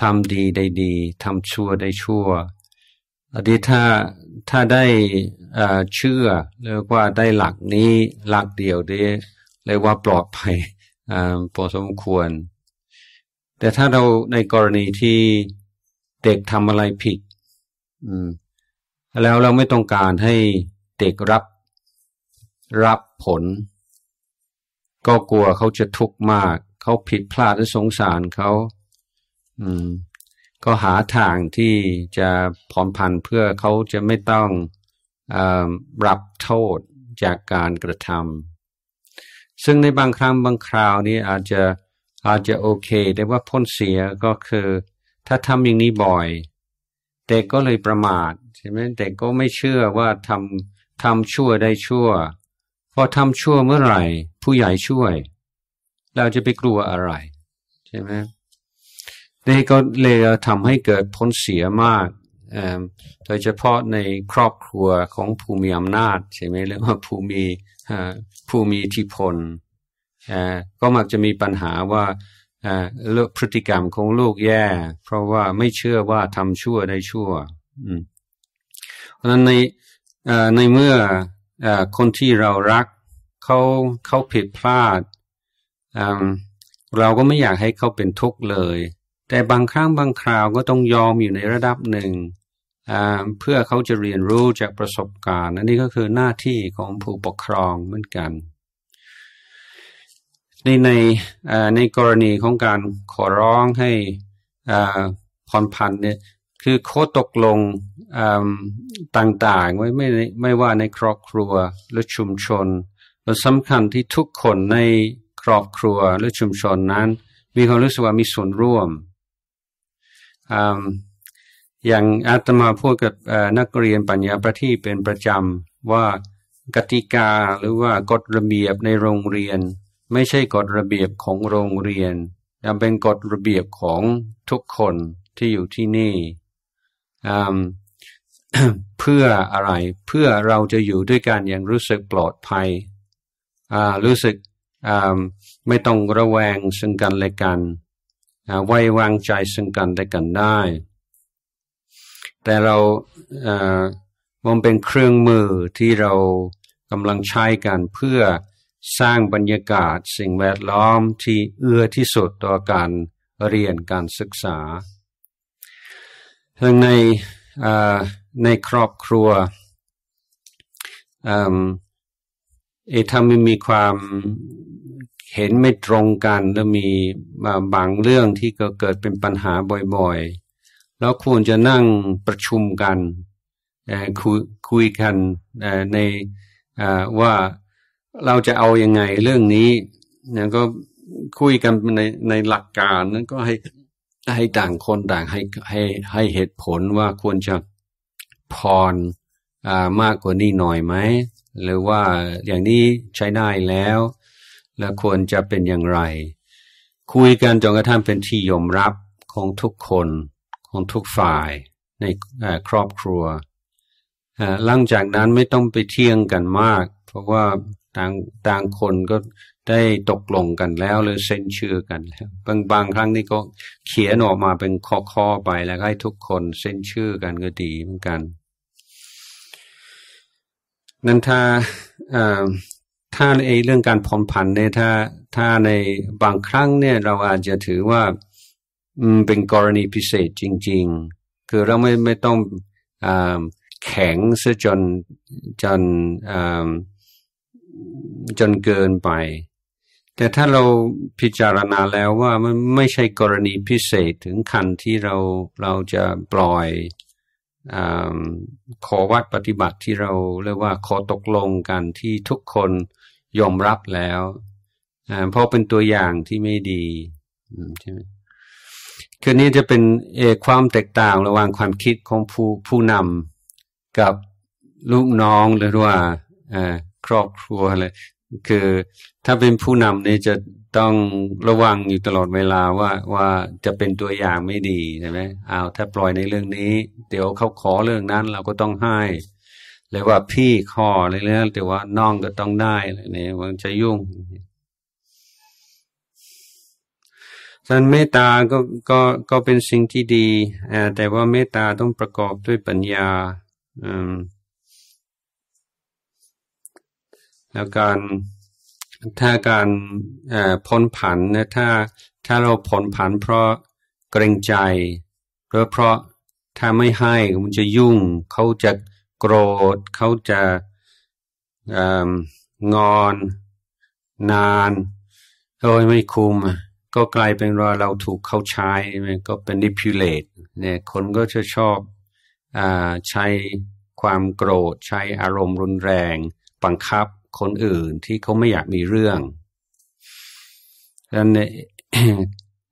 ทำดีได้ดี ทำชั่วได้ชั่วอันนี้ถ้าถ้าได้เชื่อเรียกว่าได้หลักนี้หลักเดียวดี้เรียกว่าปลอดภัยพอสมควร แต่ถ้าเราในกรณีที่เด็กทำอะไรผิดแล้วเราไม่ต้องการให้เด็กรับรับผล ก็กลัวเขาจะทุกข์มากเขาผิดพลาดและสงสารเขาอืมก็หาทางที่จะผ่อนผันเพื่อเขาจะไม่ต้องอรับโทษจากการกระทำซึ่งในบางครั้ง บางคราวนี้อาจจะอาจจะโอเค แต่ว่าพ้นเสียก็คือ ถ้าทำอย่างนี้บ่อยเด็กก็เลยประมาทใช่ไหมเด็กก็ไม่เชื่อว่าทำทำชั่วได้ชั่วพอทำชั่วเมื่อไหร่ ผู้ใหญ่ช่วยเราจะไปกลัวอะไรใช่ไหมนี่ก็เลยทำให้เกิดผลเสียมากโดยเฉพาะในครอบครัวของผู้มีอำนาจใช่ไหมเรียกว่าผู้มีผู้มีอิทธิพลก็มักจะมีปัญหาว่าพฤติกรรมของลูกแย่ เพราะว่าไม่เชื่อว่าทำชั่วได้ชั่ว เพราะนั้นในในเมื่อคนที่เรารักเขาเขาผิดพลาดเราก็ไม่อยากให้เขาเป็นทุกข์เลย แต่บางครั้งบางคราวก็ต้องยอมอยู่ในระดับหนึ่ง เพื่อเขาจะเรียนรู้จากประสบการณ์ อันนี้ก็คือหน้าที่ของผู้ปกครองเหมือนกัน ในในในกรณีของการขอร้องให้ผ่อนผันเนี่ย คือโคตกลงต่างๆไว้ไม่ไม่ว่าในครอบครัวหรือชุมชนและสำคัญที่ทุกคนในครอบครัวหรือชุมชนนั้นมีความรู้สึกว่ามีส่วนร่วม อย่างอาตมาพูดกับนักเรียนปัญญาประที่เป็นประจำว่ากติกาหรือว่ากฎระเบียบในโรงเรียน ไม่ใช่กฎระเบียบของโรงเรียนแต่เป็นกฎระเบียบของทุกคนที่อยู่ที่นี่เพื่ออะไรเพื่อเราจะอยู่ด้วยกันอย่างรู้สึกปลอดภัยรู้สึกไม่ต้องระแวงซึ่งกันและกันไว้วางใจซึ่งกันและกันได้ แต่เรามันเป็นเครื่องมือที่เรากำลังใช้กันเพื่อสร้างบรรยากาศสิ่งแวดล้อมที่เอื้อที่สุดต่อการเรียนการศึกษา ทั้งในในครอบครัวเอถ้าไม่มีความเห็นไม่ตรงกันแล้วมีบางเรื่องที่ก็เกิดเป็นปัญหาบ่อยๆ แล้วควรจะนั่งประชุมกัน คุยคุยกันในว่าเราจะเอาอยัางไงเรื่องนี้นวก็คุยกันในในหลักการนั้นก็ให้ให้ต่างคนต่างให้ให้ให้เหตุผลว่าควรจะผ่อนมากกว่านี้หน่อยไหม หรือว่าอย่างนี้ใช้ได้แล้วและควรจะเป็นอย่างไร คุยกันจนกระทั่งเป็นที่ยอมรับของทุกคนของทุกฝ่ายในครอบครัวหลังจากนั้นไม่ต้องไปเที่ยงกันมาก เพราะว่าต่างต่างคนก็ได้ตกลงกันแล้วหรือเซ็นชื่อกันแล้วบางบางครั้งนี่ก็เขียนออกมาเป็นข้อข้อไปแล้วให้ทุกคนเซ็นชื่อกันก็ดีเหมือนกันนั้นถ้าถ้าในเรื่องการผ่อนผันเนี่ยถ้าถ้าในบางครั้งเนี่ยเราอาจจะถือว่าเป็นกรณีพิเศษจริงๆ คือเราไม่ไม่ต้องอแข็งซะจนจนจนเกินไป แต่ถ้าเราพิจารณาแล้วว่ามันไม่ใช่กรณีพิเศษถึงขั้นที่เราเราจะปล่อยอขอวัดปฏิบัติที่เราเรียกว่าขอตกลงกันที่ทุกคนยอมรับแล้วเพราะเป็นตัวอย่างที่ไม่ดีใช่ไหมคือนี่จะเป็นเอความแตกต่างระหว่างความคิดของผู้ผู้นำกับลูกน้องหรือว่าครอบครัวอะไร คือถ้าเป็นผู้นำเนี่ยจะต้องระวังอยู่ตลอดเวลาว่าว่าจะเป็นตัวอย่างไม่ดี ใช่ไหมเอาถ้าปล่อยในเรื่องนี้ เดี๋ยวเขาขอเรื่องนั้นเราก็ต้องให้เรียกว่าพี่คออะไรเลี้ยแต่ว่าน้องก็ต้องได้อะไรเนี่ยมันจะยุ่งท่านเมตตาก็ก็ก็เป็นสิ่งที่ดี แต่ว่าเมตตาต้องประกอบด้วยปัญญา แล้วการถ้าการพ้นผันนะถ้าถ้าเราพ้นผันเพราะเกรงใจ หรือเพราะถ้าไม่ให้มันจะยุ่งเขาจะโกรธเขาจะงอน นาน โดยไม่คุมก็กลายเป็นว่าเราถูกเขาใช้ก็เป็นดิพิเลตเนี่ยคนก็จะชอบอใช้ความโกรธใช้อารมณ์รุนแรง บังคับคนอื่นที่เขาไม่อยากมีเรื่องดังนั้น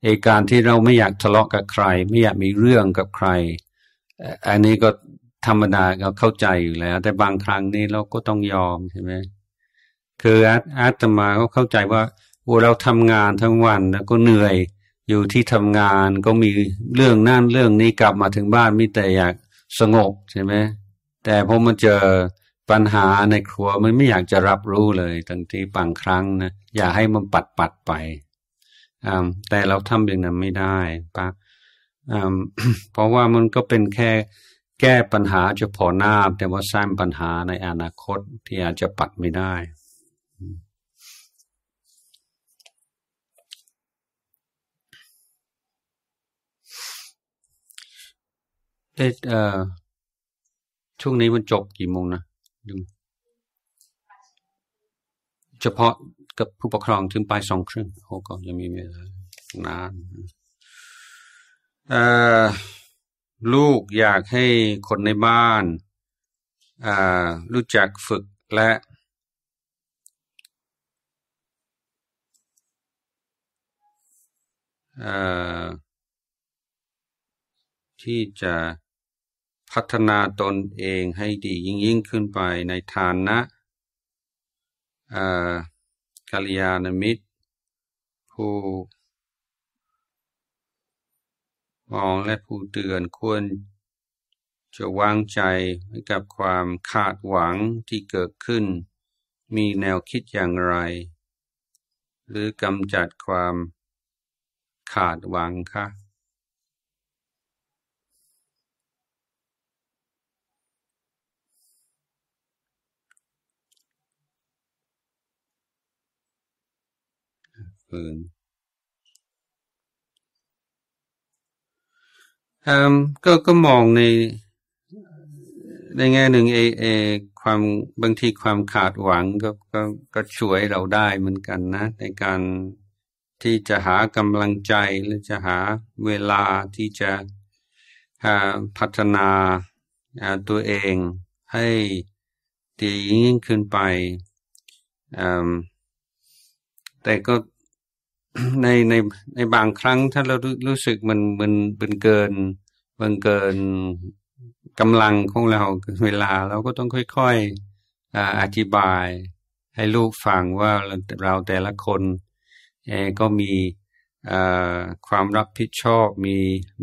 เอการที่เราไม่อยากทะเลาะกับใคร ไม่อยากมีเรื่องกับใคร อันนี้ก็ธรรมดาเราเข้าใจอยู่แล้วแต่บางครั้งนี่เราก็ต้องยอมใช่ไหมคืออาตมาก็เข้าใจว่าโอ้เราทำงานทั้งวันแล้วก็เหนื่อยอยู่ที่ทำงานก็มีเรื่องนั่นเรื่องนี้กลับมาถึงบ้านมิแต่อยากสงบใช่ไหมแต่พอมาเจอปัญหาในครัวมันไม่อยากจะรับรู้เลยทั้งที่บางครั้งนะอย่าให้มันปัดปัดไปแต่เราทำอย่างนั้นไม่ได้ปะเพราะว่ามันก็เป็นแค่แก้ปัญหาเฉพาะหน้า แต่ว่าสร้างปัญหาในอนาคตที่อาจจะปัดไม่ได้เด้เออช่วงนี้มันจบกี่โมงนะเฉพาะกับผู้ปกครองถึงปลายสองครึ่งโอ้ก็ยังมีเวลานานเอ่อลูกอยากให้คนในบ้าน รู้จักฝึกและ ที่จะพัฒนาตนเองให้ดียิ่งยิ่งขึ้นไปในฐานะกัลยาณมิตร ผู้มองและผู้เตือนควร จะวางใจกับความคาดหวังที่เกิดขึ้น มีแนวคิดอย่างไร หรือกำจัดความขาดหวังคะ嗯。Um. ก็ก็มองในในแง่หนึ่งเอเอความบางทีความขาดหวังก็ก็ก็ช่วยเราได้เหมือนกันนะ ในการที่จะหากำลังใจ หรือจะหาเวลาที่จะพัฒนาตัวเองให้ดียิ่งขึ้นไปแต่ก็ในในในบางครั้งถ้าเรารู้สึกมันมันเป็นเกินมันเกินกำลังของเราเวลาเราก็ต้องค่อย ๆออธิบายให้ลูกฟังว่าเราแต่ละคนเอก็มีความรับผิดชอบมี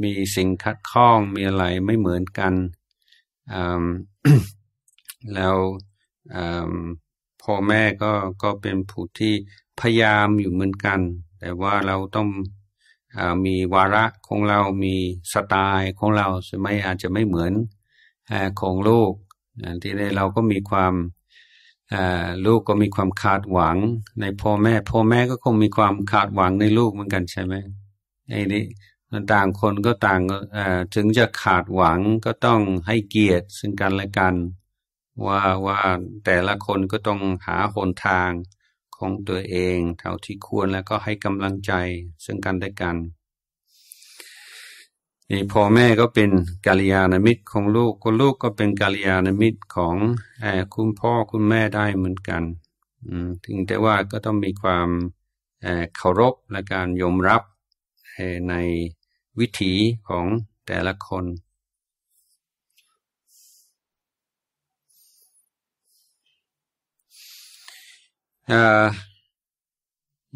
มีสิ่งคัดข้องมีอะไรไม่เหมือนกัน แล้วพ่อแม่ก็ก็เป็นผู้ที่พยายามอยู่เหมือนกันแต่ว่าเราต้องอมีวาระของเรามีสไตล์ของเราใช่ไหมอาจจะไม่เหมือนอของลูกที่ได้เราก็มีความลูกก็มีความคาดหวังในพ่อแม่ พ่อแม่ก็คงมีความคาดหวังในลูกเหมือนกันใช่ไหมไอ้นี่มันต่างคนก็ต่างถึงจะขาดหวังก็ต้องให้เกียรติซึ่งกันและกัน ว่าว่าแต่ละคนก็ต้องหาหนทางของตัวเองเท่าที่ควรแล้วก็ให้กำลังใจซึ่งกันและกันนี่พ่อแม่ก็เป็นกาลยาณมิตรของลูกก็ลูกก็เป็นกาลยาณมิตรของอคุณพ่อคุณแม่ได้เหมือนกัน ถึงแต่ว่าก็ต้องมีความเคารพและการยอมรับในวิถีของแต่ละคน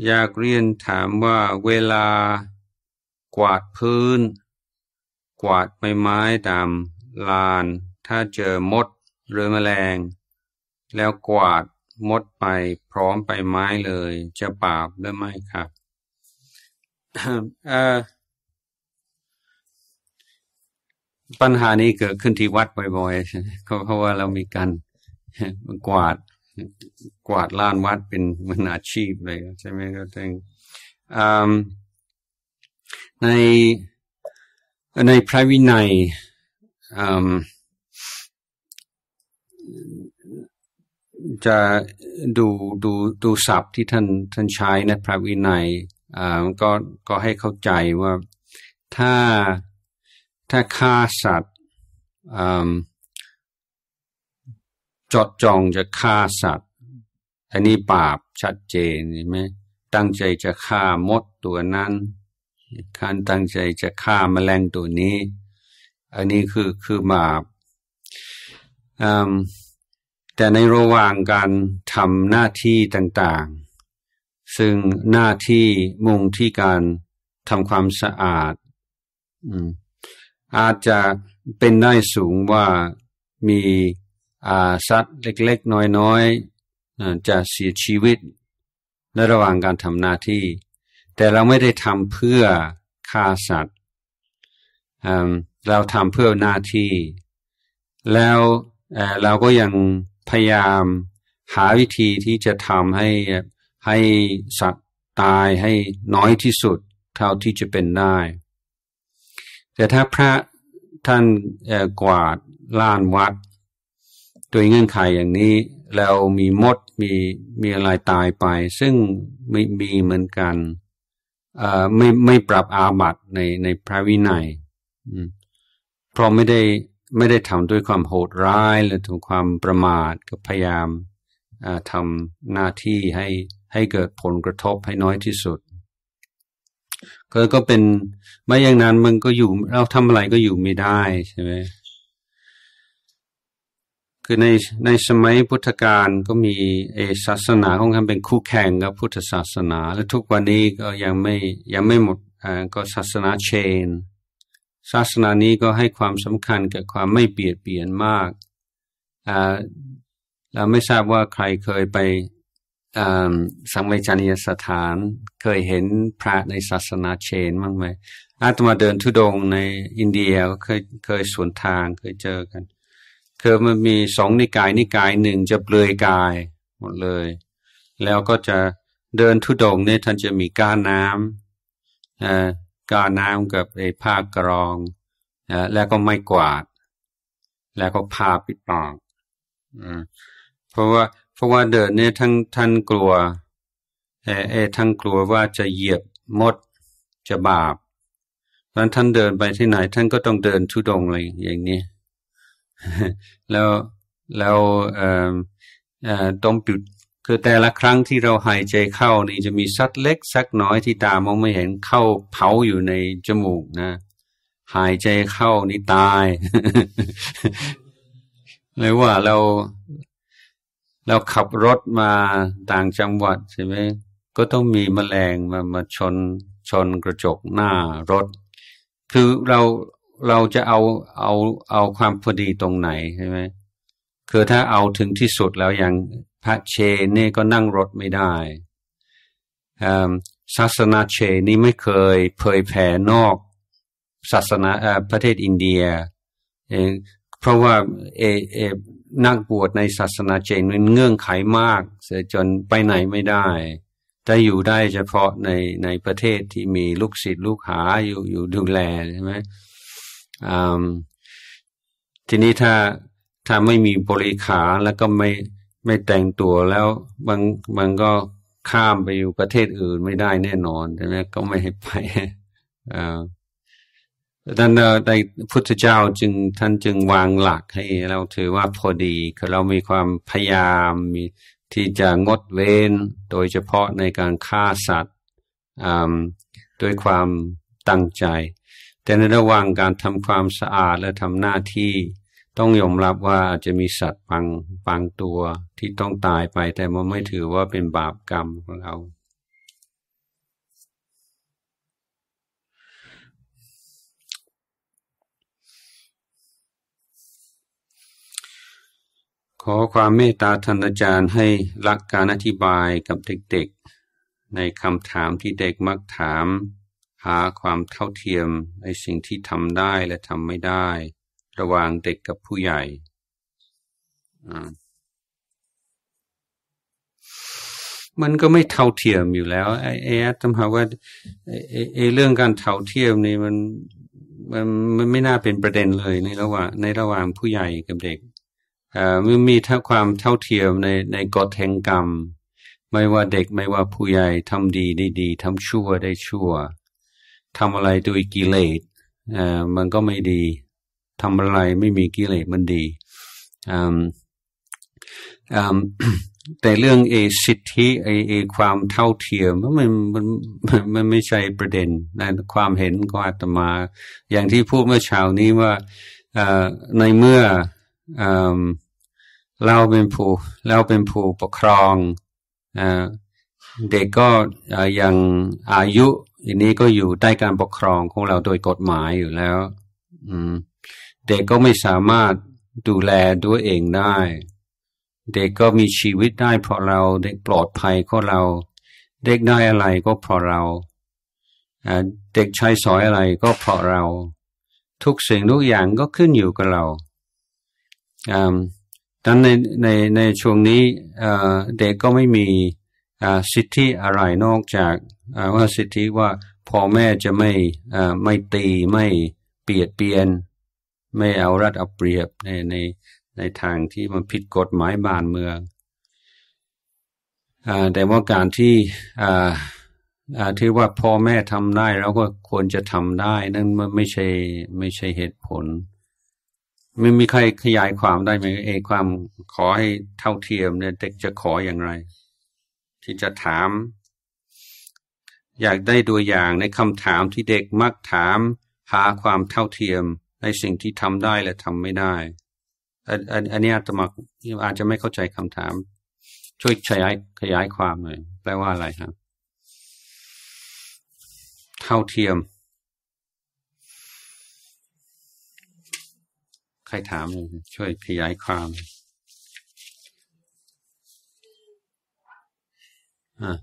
อยากเรียนถามว่าเวลากวาดพื้น กวาดใบไม้ตามลาน ถ้าเจอมด หรือแมลง แล้วกวาดมดไปพร้อมไปไม้เลย จะบาปหรือไม่ครับปัญหานี้เกิดขึ้นที่วัดบ่อยๆเพราะว่าเรามีการกวาดกวาดลานวัดเป็นมืออาชีพเลยใช่ไหมครับท่านในในพระวินัย จะดูดูดูศัพท์ที่ท่านท่านใช้ในพระวินัยก็ก็ให้เข้าใจว่าถ้าถ้าฆ่าสัตว์จดจองจะฆ่าสัตว์ อันนี้บาปชัดเจนใช่ไหม ตั้งใจจะฆ่ามดตัวนั้น การตั้งใจจะฆ่าแมลงตัวนี้ อันนี้คือคือบาปแต่ในระหว่างการทำหน้าที่ต่าง ๆ ซึ่งหน้าที่มุ่งที่การทำความสะอาดอาจจะเป็นได้สูงว่ามีสัตว์เล็กๆ น้อยๆจะเสียชีวิตในระหว่างการทำหน้าที่ แต่เราไม่ได้ทำเพื่อฆ่าสัตว์ เราทำเพื่อหน้าที่ แล้วเราก็ยังพยายามหาวิธีที่จะทำให้ ให้สัตว์ตายให้น้อยที่สุดเท่าที่จะเป็นได้ แต่ถ้าพระท่านกวาดลานวัดดวยเงื่อนไขอย่างนี้แล้วมีมดมีมีอะไรตายไป ซึ่งไม่มีเหมือนกันไม่ไม่ปรับอาบัตในในพระวินัยเพราะไม่ได้ไม่ได้ทำด้วยความโหดร้าย หรือถึงความประมาทก็พยายามทำหน้าที่ให้ให้เกิดผลกระทบให้น้อยที่สุด ก็ก็เป็นไม่อย่างนั้นมันก็อยู่เราทำอะไรก็อยู่ไม่ได้ใช่ไหมือในในสมัยพุทธกาลก็มีเอศาสนาของคำเป็นคู่แข่งกับพุทธศาสนา และทุกวันนี้ก็ยังไม่ยังไม่หมดอ่าก็ศาสนาเชน ศาสนานี้ก็ให้ความสำคัญกับความไม่เปลี่ยนเปลี่ยนมากอ่าเราไม่ทราบว่าใครเคยไปสังเวชนียสถาน เคยเห็นพระในศาสนาเชนบ้างไหมอาตมาเดินทุดงในอินเดียก็เคยเคยสวนทางเคยเจอกันคือมันมีสองนิกายนิกายหนึ่งจะเปลือยกาย หมดเลย แล้วก็จะเดินทุดงเนี่ยท่านจะมีก้าน้ำก้าน้ำกับไอ้ผ้ากรองอแล้วก็ไม่กวาด แล้วก็ผ้าปิดปากอเพราะว่าเพราะว่าเดินเนี่ยทั้งท่านกลัว เอเอทั้งกลัวว่าจะเหยียบมดจะบาปเพราะท่านเดินไปที่ไหนท่านก็ต้องเดินทุดงอะไรอย่างนี้แล้วแล้วต้องปิดคือแต่ละครั้งที่เราหายใจเข้า นี่จะมีสัตว์เล็กสักน้อยที่ตามองไม่เห็นเข้าเผาอยู่ในจมูก นะหายใจเข้านี่ตายเลยว่าเรา เราขับรถมาต่างจังหวัดใช่ไหมก็ต้องมีมแมลงมามาชนชนกระจกหน้ารถ คือเราเราจะเอาเอาเอาความพอดีตรงไหนใช่ไหมคือถ้าเอาถึงที่สุดแล้วอย่างพระเชนี่ก็นั่งรถไม่ได้ศาสนาเชนี่ไม่เคยเผยแผ่นอกศาสนาประเทศอินเดีย เพราะว่าเอเอนักบวชในศาสนาเชนเงื่อนไขมาก เสียจนไปไหนไม่ได้จะอยู่ได้เฉพาะในในประเทศที่มีลูกศิษย์ลูกหาอยู่อยู่ดูแลใช่ไหมทีนี้ถ้าถ้าไม่มีบริขาแล้วก็ไม่ไม่แต่งตัวแล้วบางบางก็ข้ามไปอยู่ประเทศอื่นไม่ได้แน่นอนใช่ไหมก็ไม่ให้ไปอ่าดังนั้นในพุทธเจ้าจึงท่านจึงวางหลักให้เราถือว่าพอดีคือเรามีความพยายามมีที่จะงดเว้นโดยเฉพาะในการฆ่าสัตว์ด้วยความตั้งใจแต่ในระหว่างการทำความสะอาดและทำหน้าที่ ต้องยอมรับว่าอาจจะมีสัตว์บางบางตัวที่ต้องตายไป แต่มันไม่ถือว่าเป็นบาปกรรมของเรา ขอความเมตตาท่านอาจารย์ให้รักการอธิบายกับเด็กๆ ในคำถามที่เด็กมักถามหาความเท่าเทียมในสิ่งที่ทำได้และทำไม่ได้ ระหว่างเด็กกับผู้ใหญ่ มันก็ไม่เท่าเทียมอยู่แล้วไอ้ไอ้ทำหาว่าไอ้เรื่องการเท่าเทียมนี่มันมันมันไม่น่าเป็นประเด็นเลยในระหว่างในระหว่างผู้ใหญ่กับเด็กมันมีทั้งความเท่าเทียมในในกฎแห่งกรรม ไม่ว่าเด็กไม่ว่าผู้ใหญ่ทำดีได้ดีทำชั่วได้ชั่วทำอะไรด้วยกิเลสมันก็ไม่ดี ทำอะไรไม่มีกิเลสมันดี แต่เรื่องเอสิทธิไอเอความเท่าเทียมมันมันมันมันไม่ใช่ประเด็นนความเห็นของอาตมา อย่างที่พูดเมื่อเช้านี้ว่าในเมื่ออเราเป็นผู้เราเป็นผู้ปกครอง เด็กก็ยังอายุอันนี้ก็อยู่ใต้การปกครองของเราโดยกฎหมายอยู่แล้วเด็กก็ไม่สามารถดูแลด้วยเองได้ เด็กก็มีชีวิตได้เพราะเรา เด็กปลอดภัยก็เรา เด็กได้อะไร ก็เพราะเราเด็กใช้สอยอะไรก็เพราะเรา ทุกสิ่งทุกอย่างก็ขึ้นอยู่กับเราดังนั้นในในในช่วงนี้เด็กก็ไม่มีสิทธิอะไรนอกจากว่าสิทธิว่าพ่อแม่จะไม่ไม่ตีไม่เปียดเปียนไม่เอารัดเอาเปรียบในในในทางที่มันผิดกฎหมายบ้านเมืองอแต่ว่าการที่ที่ว่าพ่อแม่ทำได้แล้วก็ควรจะทำได้นั่นนไม่ใช่ไม่ใช่เหตุผล ไม่มีใครขยายความได้ไหมเอความขอให้เท่าเทียมเนี่ยเด็กจะขออย่างไรที่จะถามอยากได้ตัวอย่างในคำถามที่เด็กมักถาม หาความเท่าเทียมในสิ่งที่ทำได้และทำไม่ได้ อันนนี้อาตมาอาจจะไม่เข้าใจคำถาม ช่วยขยายขยายความหน่อยแปลว่าอะไรครับเท่าเทียม ใครถามช่วยขยายความ Huh.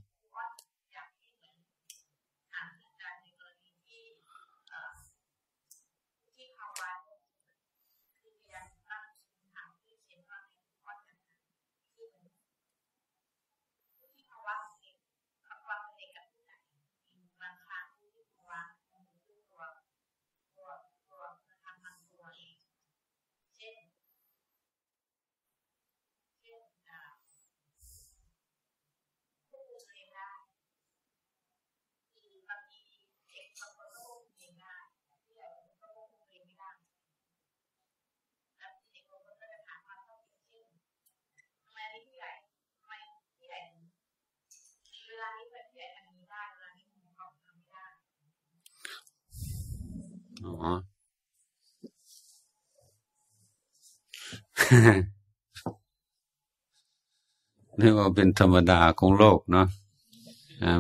นี่กว่าเป็นธรรมดาของโลกเนาะ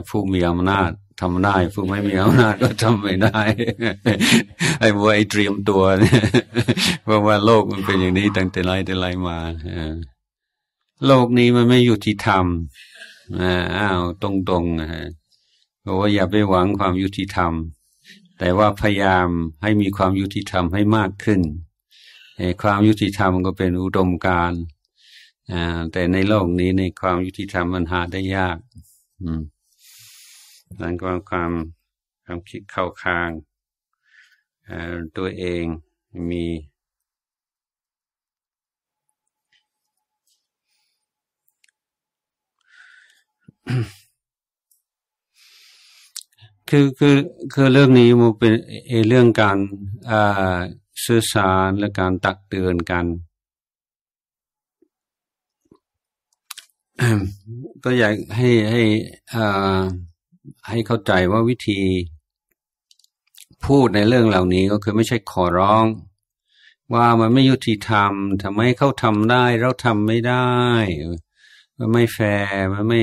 ผู้มีอำนาจทำได้ ผู้ไม่มีอำนาจก็ทำไม่ได้ ไอ้ไวไอ้เตรียมตัวเนี่ยเพราะว่าโลกมันเป็นอย่างนี้ตั้งแต่ไรแต่ไรมาโลกนี้มันไม่อยู่ที่ธรรมอ้าว ตรงๆนะฮะเพราะว่าอย่าไปหวังความยุติธรรมแต่ว่าพยายามให้มีความยุติธรรมให้มากขึ้นความยุติธรรมก็เป็นอุดมการแต่ในโลกนี้ในความยุติธรรมมันหาได้ยาก อืมนั่นก็ความความคิดเข้าคางตัวเองมีอืมคือคือคือเรื่องนี้มันเป็นเรื่องการสื่อสารและการตักเตือนกันก็อยากให้ให้ให้เข้าใจว่าวิธีพูดในเรื่องเหล่านี้ก็คือไม่ใช่ขอร้อง ว่ามันไม่ยุติธรรมทำไมเขาทำได้ เราทำไม่ได้มันไม่แฟร์มันไม่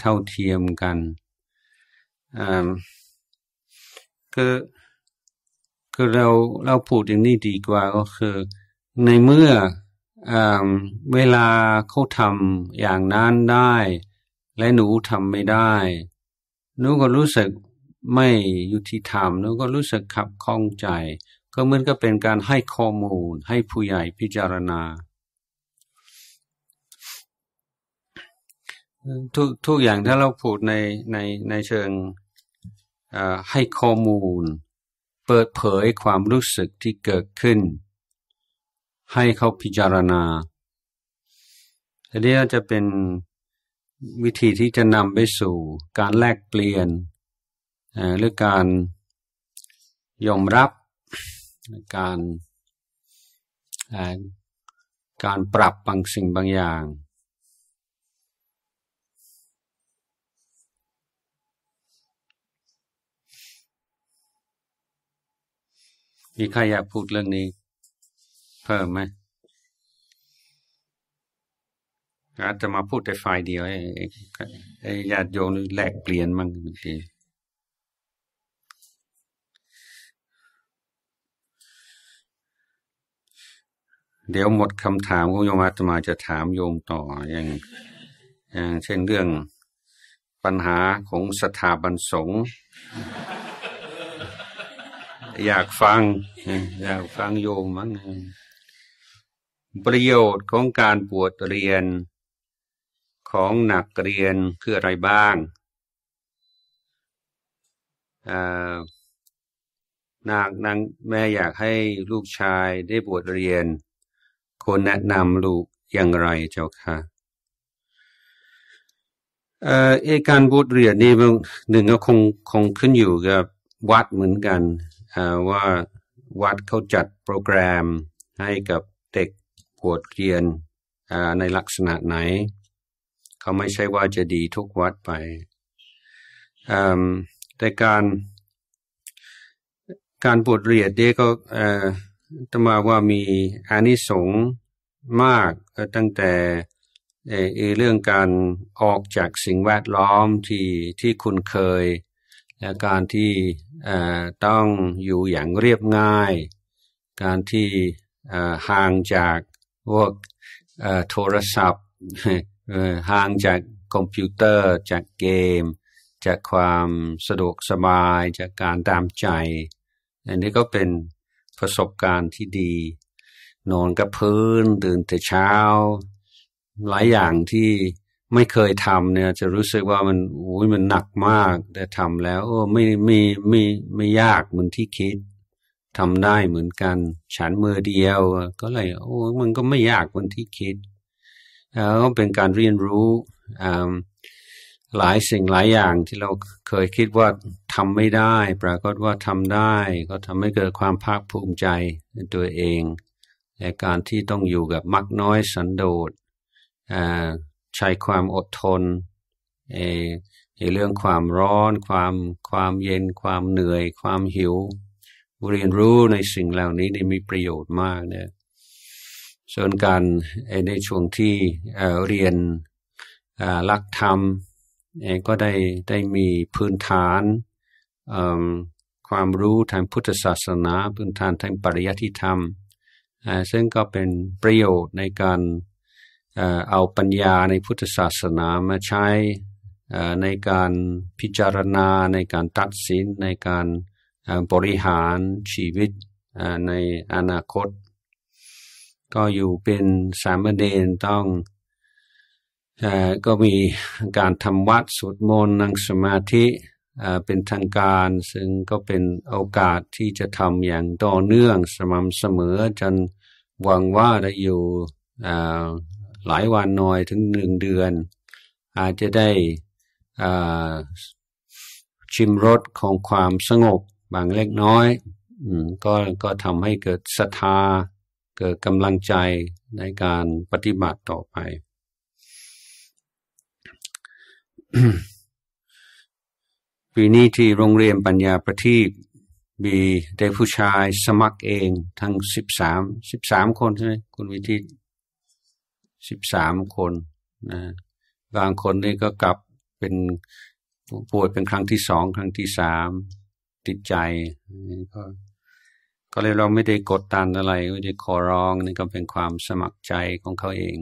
เท่าเทียมกันอ่าคือคือเราเราพูดอย่างนี้ดีกว่า ก็คือ ในเมื่อเอเวลาเขาทำอย่างนั้นได้ และหนูทำไม่ได้หนูก็รู้สึกไม่ยุติธรรมหนูก็รู้สึกขับข้องใจ ก็เหมือนก็เป็นการให้ข้อมูลให้ผู้ใหญ่พิจารณา ทุกทุกอย่างถ้าเราพูดในในในเชิงให้ข้อมูลเปิดเผยความรู้สึกที่เกิดขึ้น ให้เขาพิจารณาทีนี้จะเป็นวิธีที่จะนำไปสู่การแลกเปลี่ยน หรือการยอมรับการการปรับบางสิ่งบางอย่างมีใครอยากพูดเรื่องนี้เพิ่มไหมอาจจะมาพูดแต่ฝ่ายเดียวไอ้ญาติโยมแลกเปลี่ยนมั่งบางที เดี๋ยวหมดคำถามของโยมอาตมาจะถามโยมต่ออย่างอย่างเช่นเรื่องปัญหาของสถาบันสงฆ์อยากฟัง อยากฟังโยมมั้งประโยชน์ของการปวดเรียนของหนักเรียนคืออะไรบ้างนางนางแม่อยากให้ลูกชายได้บวชเรียนคนแนะนำลูกอย่างไรเจ้าค่ะ เอ่อการบวชเรียนนี่หนึ่งก็คงคงขึ้นอยู่กับวัดเหมือนกันว่าวัดเขาจัดโปรแกรมให้กับเด็กปวดเรียนในลักษณะไหน เขาไม่ใช่ว่าจะดีทุกวัดไป แต่การการปวดเรียนเด็กก็ตมาว่ามีอานิสงส์มากตั้งแต่เรื่องการออกจากสิ่งแวดล้อมที่ที่คุณเคยและการที่ต้องอยู่อย่างเรียบง่าย การที่ห่างจากพวกโทรศัพท์ ห่างจากคอมพิวเตอร์ จากเกม จากความสะดวกสบาย จากการตามใจ อันนี้ก็เป็นประสบการณ์ที่ดี นอนกับพื้น ตื่นแต่เช้า หลายอย่างที่ไม่เคยทำเนี่ย จะรู้สึกว่ามันอุ้ยมันหนักมาก แต่ทำแล้วโอ้ไม่ไม่ไม่ไม่ยากเหมือนที่คิดทำได้เหมือนกัน ฉันมือเดียวก็เลย โอ้ มันก็ไม่ยากเหมือนที่คิดแล้วก็เป็นการเรียนรู้หลายสิ่งหลายอย่างที่เราเคยคิดว่าทำไม่ได้ ปรากฏว่าทำได้ก็ทำให้เกิดความภาคภูมิใจในตัวเอง และการที่ต้องอยู่กับมักน้อยสันโดษใช้ความอดทนเอเรื่องความร้อน ความความเย็นความเหนื่อย ความหิว เรียนรู้ในสิ่งเหล่านี้นี่มีประโยชน์มากเนี่ยส่วนการในช่วงที่เรียนรักธรรมก็ได้ได้มีพื้นฐานความรู้ทางพุทธศาสนา พื้นฐานทางปริยัติธรรมซึ่งก็เป็นประโยชน์ในการเอาปัญญาในพุทธศาสนามาใช้ในการพิจารณาในการตัดสินในการบริหารชีวิตในอนาคต ก็อยู่เป็นสามเณรต้องก็มีการทำวัดสวดมนต์ นั่งสมาธิเป็นทางการซึ่งก็เป็นโอกาสที่จะทำอย่างต่อเนื่องสม่ำเสมอจนหวังว่าจะอยู่หลายวันหน่อยถึงหนึ่งเดือน อาจจะได้ชิมรสของความสงบบางเล็กน้อยอก็ก็ทำให้เกิดศรัทธาเกิดกำลังใจในการปฏิบัติต่อไป ปีนี้ที่ โรงเรียนปัญญาประทีปมีเด็กผู้ชายสมัครเองทั้งสิบสามสิบสามคนใช่ไหมคุณวิทิตสิบสามคนนะ บางคนนี่ก็กลับเป็นป่วยเป็นครั้งที่สอง ครั้งที่สามติดใจก็ก็เลยเราไม่ได้กดดันอะไร ไม่ได้ขอร้องนี่ก็เป็นความสมัครใจของเขาเอง